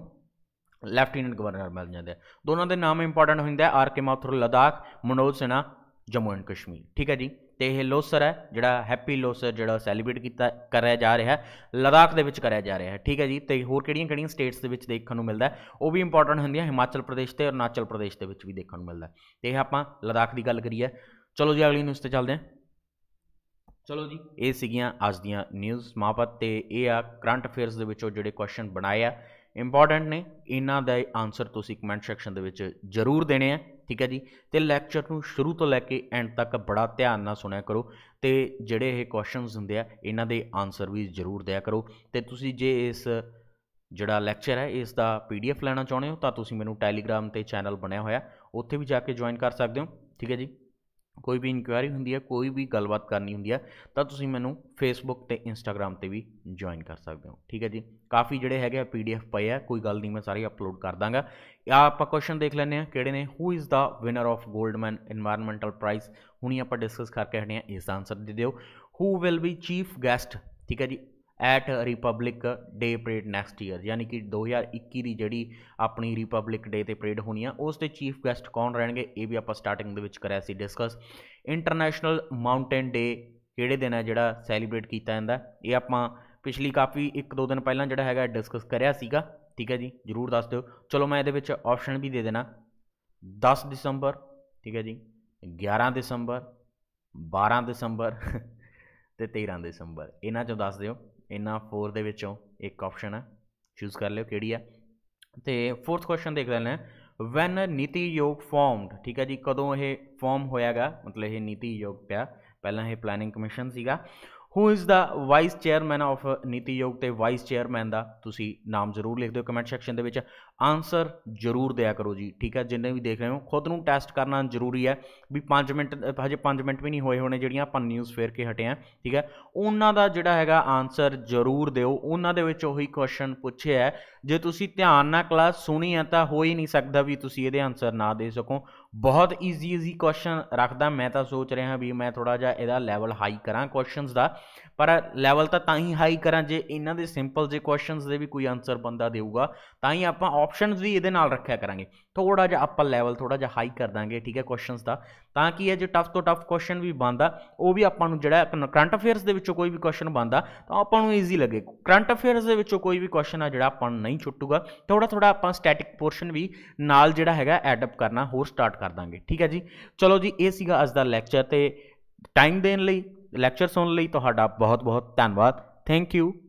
ਲੈਫਟੀਨੈਂਟ ਗਵਰਨਰ ਮਿਲ ਜਾਂਦੇ ਆ ਦੋਨਾਂ ਦੇ ਨਾਮ ਇੰਪੋਰਟੈਂਟ ਹੁੰਦੇ ਆ R K Mathur Ladakh Manoj Sinha Jammu and Kashmir ਠੀਕ ਹੈ ਜੀ ਤੇ ਇਹ ਲੋਸਰ ਹੈ ਜਿਹੜਾ ਹੈਪੀ ਲੋਸਰ ਜਿਹੜਾ ਸੈਲੀਬ੍ਰੇਟ ਕੀਤਾ ਕਰਿਆ ਜਾ ਰਿਹਾ ਹੈ ਲਦਾਖ ਦੇ ਵਿੱਚ ਕਰਿਆ ਜਾ ਰਿਹਾ ਹੈ ਠੀਕ ਹੈ ਜੀ ਤੇ ਹੋਰ ਕਿਹੜੀਆਂ ਕਿਹੜੀਆਂ ਸਟੇਟਸ ਦੇ ਵਿੱਚ ਦੇਖਣ ਨੂੰ ਮਿਲਦਾ ਉਹ ਵੀ ਇੰਪੋਰਟੈਂਟ ਹੁੰਦੀਆਂ ਹਿਮਾਚਲ ਪ੍ਰਦੇਸ਼ ਤੇ ਅਰੁਣਾਚਲ ਪ੍ਰਦੇਸ਼ ਦੇ ਵਿੱਚ ਵੀ ਦੇਖਣ ਨੂੰ ਮਿਲਦਾ ਤੇ ਇਹ ਆਪਾਂ ਲਦਾਖ ਦੀ ਗੱਲ ਕਰੀਏ ਚਲੋ ਜੀ ਅਗਲੀ ਨਿਊਜ਼ ਤੇ ਚੱਲਦੇ ਹਾਂ ਚਲੋ ਜੀ ਇਹ ਸੀਗੀਆਂ ਅੱਜ ਦੀਆਂ ਨਿਊਜ਼ ਸਮਾਪਤ ਤੇ ਇਹ ਆ ਕਰੰਟ ਅਫੇਅਰਸ ਦੇ ਵਿੱਚੋਂ ਜਿਹੜੇ ਕੁਐਸਚਨ ਬਣਾਏ ਆ ਇੰਪੋਰਟੈਂਟ ਨੇ ਇਹਨਾਂ ਦਾ ਆਨਸਰ ਤੁਸੀਂ ਕਮੈਂਟ ਸੈਕਸ਼ਨ ਦੇ ਵਿੱਚ ਜ਼ਰੂਰ ਦੇਣੇ ਆ ਠੀਕ ਹੈ ਜੀ ਤੇ ਲੈਕਚਰ ਨੂੰ ਸ਼ੁਰੂ ਤੋਂ ਲੈ ਕੇ ਐਂਡ ਤੱਕ ਬੜਾ ਧਿਆਨ ਨਾਲ ਸੁਣਿਆ ਕਰੋ ਤੇ ਜਿਹੜੇ ਇਹ ਕੁਐਸਚਨਸ ਹੁੰਦੇ ਆ ਇਹਨਾਂ ਦੇ ਆਨਸਰ ਵੀ ਜ਼ਰੂਰ ਦਿਆ ਕਰੋ ਤੇ ਤੁਸੀਂ ਜੇ ਇਸ ਜਿਹੜਾ ਲੈਕਚਰ ਹੈ ਇਸ ਦਾ ਪੀਡੀਐਫ ਲੈਣਾ ਚਾਹੁੰਦੇ ਹੋ ਤਾਂ ਤੁਸੀਂ ਮੈਨੂੰ ਟੈਲੀਗ੍ਰam ਤੇ ਚੈਨਲ ਬਣਿਆ ਹੋਇਆ ਉੱਥੇ ਵੀ ਜਾ ਕੇ ਜੁਆਇਨ ਕਰ ਸਕਦੇ ਹੋ ਠੀਕ ਹੈ ਜੀ ਕੋਈ ਵੀ ਇਨਕੁਆਇਰੀ ਹੁੰਦੀ ਹੈ ਕੋਈ ਵੀ ਗੱਲਬਾਤ ਕਰਨੀ ਹੁੰਦੀ ਹੈ ਤਾਂ ਤੁਸੀਂ ਮੈਨੂੰ ਫੇਸਬੁੱਕ ਤੇ ਇੰਸਟਾਗ੍ਰam ਤੇ ਵੀ ਜੁਆਇਨ ਕਰ ਸਕਦੇ ਹੋ ਠੀਕ ਹੈ ਜੀ ਕਾਫੀ ਜਿਹੜੇ ਹੈਗੇ ਆ ਪੀਡੀਐਫ ਪਏ ਆ ਕੋਈ ਗੱਲ ਨਹੀਂ ਮੈਂ ਸਾਰੇ ਅਪਲੋਡ ਕਰ ਦਾਂਗਾ ਆ ਆਪਾਂ ਕੁਐਸਚਨ ਦੇਖ ਲੈਂਦੇ ਆ ਕਿਹੜੇ ਨੇ who is the winner of Goldman environmental prize ਹੁਣੀ ਆਪਾਂ ਡਿਸਕਸ ਕਰਕੇ ਹਟੇ ਆ ਇਸ ਦਾ ਆਨਸਰ ਦੇ ਦਿਓ who will be chief guest ਠੀਕ ਹੈ ਜੀ at republic day parade next year ਯਾਨੀ ਕਿ 2021 ਦੀ ਜਿਹੜੀ ਆਪਣੀ ਰਿਪਬਲਿਕ ਡੇ ਤੇ ਪਰੇਡ ਹੋਣੀ ਆ ਉਸ ਤੇ ਚੀਫ ਗੈਸਟ ਕੌਣ ਰਹਿਣਗੇ ਇਹ ਵੀ ਆਪਾਂ ਸਟਾਰਟਿੰਗ ਦੇ ਵਿੱਚ ਕਰਿਆ ਸੀ ਡਿਸਕਸ ਇੰਟਰਨੈਸ਼ਨਲ ਮਾਊਂਟੇਨ ਡੇ ਕਿਹੜੇ ਦਿਨ ਹੈ ਜਿਹੜਾ ਸੈਲੀਬ੍ਰੇਟ ਕੀਤਾ ਜਾਂਦਾ ਇਹ ਆਪਾਂ ਪਿਛਲੀ ਕਾਫੀ 1-2 ਦਿਨ ਪਹਿਲਾਂ ਜਿਹੜਾ ਹੈਗਾ ਡਿਸਕਸ ਕਰਿਆ ਸੀਗਾ ਠੀਕ ਹੈ ਜੀ ਜਰੂਰ ਦੱਸ ਦਿਓ ਚਲੋ ਮੈਂ ਇਹਦੇ ਵਿੱਚ ਆਪਸ਼ਨ ਵੀ ਦੇ ਦੇਣਾ 10 ਦਸੰਬਰ ਠੀਕ ਹੈ ਜੀ 11 ਦਸੰਬਰ 12 ਦਸੰਬਰ ਤੇ 13 ਦਸੰਬਰ ਇਹਨਾਂ ਚੋਂ ਦੱਸ ਦਿਓ ਇਹਨਾਂ 4 ਦੇ ਵਿੱਚੋਂ ਇੱਕ ਆਪਸ਼ਨ ਹੈ ਚੂਜ਼ ਕਰ ਲਿਓ ਕਿਹੜੀ ਹੈ ਤੇ ਫੋਰਥ ਕੁਐਸਚਨ ਦੇਖ ਲੈਣਾ ਵੈਨ ਨੀਤੀ ਯੋਗ ਫਾਰਮਡ ਠੀਕ ਹੈ ਜੀ ਕਦੋਂ ਇਹ ਫਾਰਮ ਹੋਇਆਗਾ ਮਤਲਬ ਇਹ ਨੀਤੀ ਯੋਗ ਪਿਆ ਪਹਿਲਾਂ ਇਹ ਪਲੈਨਿੰਗ ਕਮਿਸ਼ਨ ਸੀਗਾ who is the vice chairman of NITI Aayog ਤੇ ਵਾਈਸ ਚੇਅਰਮੈਨ ਦਾ ਤੁਸੀਂ ਨਾਮ ਜ਼ਰੂਰ ਲਿਖ ਦਿਓ ਕਮੈਂਟ ਸੈਕਸ਼ਨ ਦੇ ਵਿੱਚ ਆਨਸਰ ਜ਼ਰੂਰ ਦਿਆ ਕਰੋ ਜੀ ਠੀਕ ਹੈ ਜਿੰਨੇ ਵੀ ਦੇਖ ਰਹੇ ਹੋ ਖੁਦ ਨੂੰ ਟੈਸਟ ਕਰਨਾ ਜ਼ਰੂਰੀ ਹੈ ਵੀ 5 ਮਿੰਟ ਹਜੇ 5 ਮਿੰਟ ਵੀ ਨਹੀਂ ਹੋਏ ਹੋਣੇ ਜਿਹੜੀਆਂ ਆਪਾਂ ਨਿਊਜ਼ ਫੇਰ ਕੇ ਹਟੇ ਆ ਠੀਕ ਹੈ ਉਹਨਾਂ ਦਾ ਜਿਹੜਾ ਹੈਗਾ ਆਨਸਰ ਜ਼ਰੂਰ ਦਿਓ ਉਹਨਾਂ ਦੇ ਵਿੱਚ ਉਹੀ ਕੁਐਸਚਨ ਪੁੱਛਿਆ ਹੈ ਜੇ ਤੁਸੀਂ ਧਿਆਨ ਨਾਲ ਕਲਾਸ ਸੁਣੀ ਆ ਤਾਂ ਹੋ ਹੀ ਨਹੀਂ ਸਕਦਾ ਵੀ ਤੁਸੀਂ ਇਹਦੇ ਆਨਸਰ ਨਾ ਦੇ ਸਕੋ ਬਹੁਤ ਈਜ਼ੀ ਈਜ਼ੀ ਕੁਐਸਚਨ ਰੱਖਦਾ ਮੈਂ ਤਾਂ ਸੋਚ ਰਿਹਾ ਵੀ ਮੈਂ ਥੋੜਾ ਜਿਹਾ ਇਹਦਾ ਲੈਵਲ ਹਾਈ ਕਰਾਂ ਕੁਐਸਚਨਸ ਦਾ ਪਰ ਲੈਵਲ ਤਾਂ ਤਾਂ ਹੀ ਹਾਈ ਕਰਾਂ ਜੇ ਇਹਨਾਂ ਦੇ ਸਿੰਪਲ ਜੇ ਕੁਐਸਚਨਸ ਦੇ ਵੀ ਕੋਈ ਆਨਸਰ ਬੰਦਾ ਦੇਊਗਾ ਤਾਂ ਹੀ ਆਪਾਂ ਆਪਸ਼ਨਸ ਵੀ ਇਹਦੇ ਨਾਲ ਰੱਖਿਆ ਕਰਾਂਗੇ ਥੋੜਾ ਜਿਹਾ ਅਪਰ ਲੈਵਲ ਥੋੜਾ ਜਿਹਾ ਹਾਈ ਕਰ ਦਾਂਗੇ ਠੀਕ ਹੈ ਕੁਐਸਚਨਸ ਦਾ ਤਾਂ ਕਿ ਇਹ ਜੋ ਟਫ ਤੋਂ ਟਫ ਕੁਐਸਚਨ ਵੀ ਬੰਦਾ ਉਹ ਵੀ ਆਪਾਂ ਨੂੰ ਜਿਹੜਾ ਕਰੰਟ ਅਫੇਅਰਸ ਦੇ ਵਿੱਚੋਂ ਕੋਈ ਵੀ ਕੁਐਸਚਨ ਬੰਦਾ ਤਾਂ ਆਪਾਂ ਨੂੰ ਈਜ਼ੀ ਲੱਗੇ ਕਰੰਟ ਅਫੇਅਰਸ ਦੇ ਵਿੱਚੋਂ ਕੋਈ ਵੀ ਕੁਐਸਚਨ ਆ ਜਿਹੜਾ ਆਪਾਂ ਨਹੀਂ ਛੁੱਟੂਗਾ ਥੋੜਾ ਥੋੜਾ ਆਪਾਂ ਸਟੈਟਿਕ ਪੋਰਸ਼ਨ ਵੀ ਨਾਲ ਜਿਹੜਾ ਹੈਗਾ ਐਡ ਅਪ ਕਰਨਾ ਹੋਰ ਸਟਾਰਟ ਕਰ ਦਾਂਗੇ ਠੀਕ ਹੈ ਜੀ ਚਲੋ ਜੀ ਇਹ ਸੀਗਾ ਅੱਜ ਦਾ ਲੈਕਚਰ ਤੇ ਟਾਈਮ ਦੇਣ ਲਈ ਲੈਕਚਰ ਸੁਣਨ ਲਈ ਤੁਹਾਡਾ ਬਹੁਤ ਬਹੁਤ ਧੰਨਵਾਦ ਥੈਂਕ ਯੂ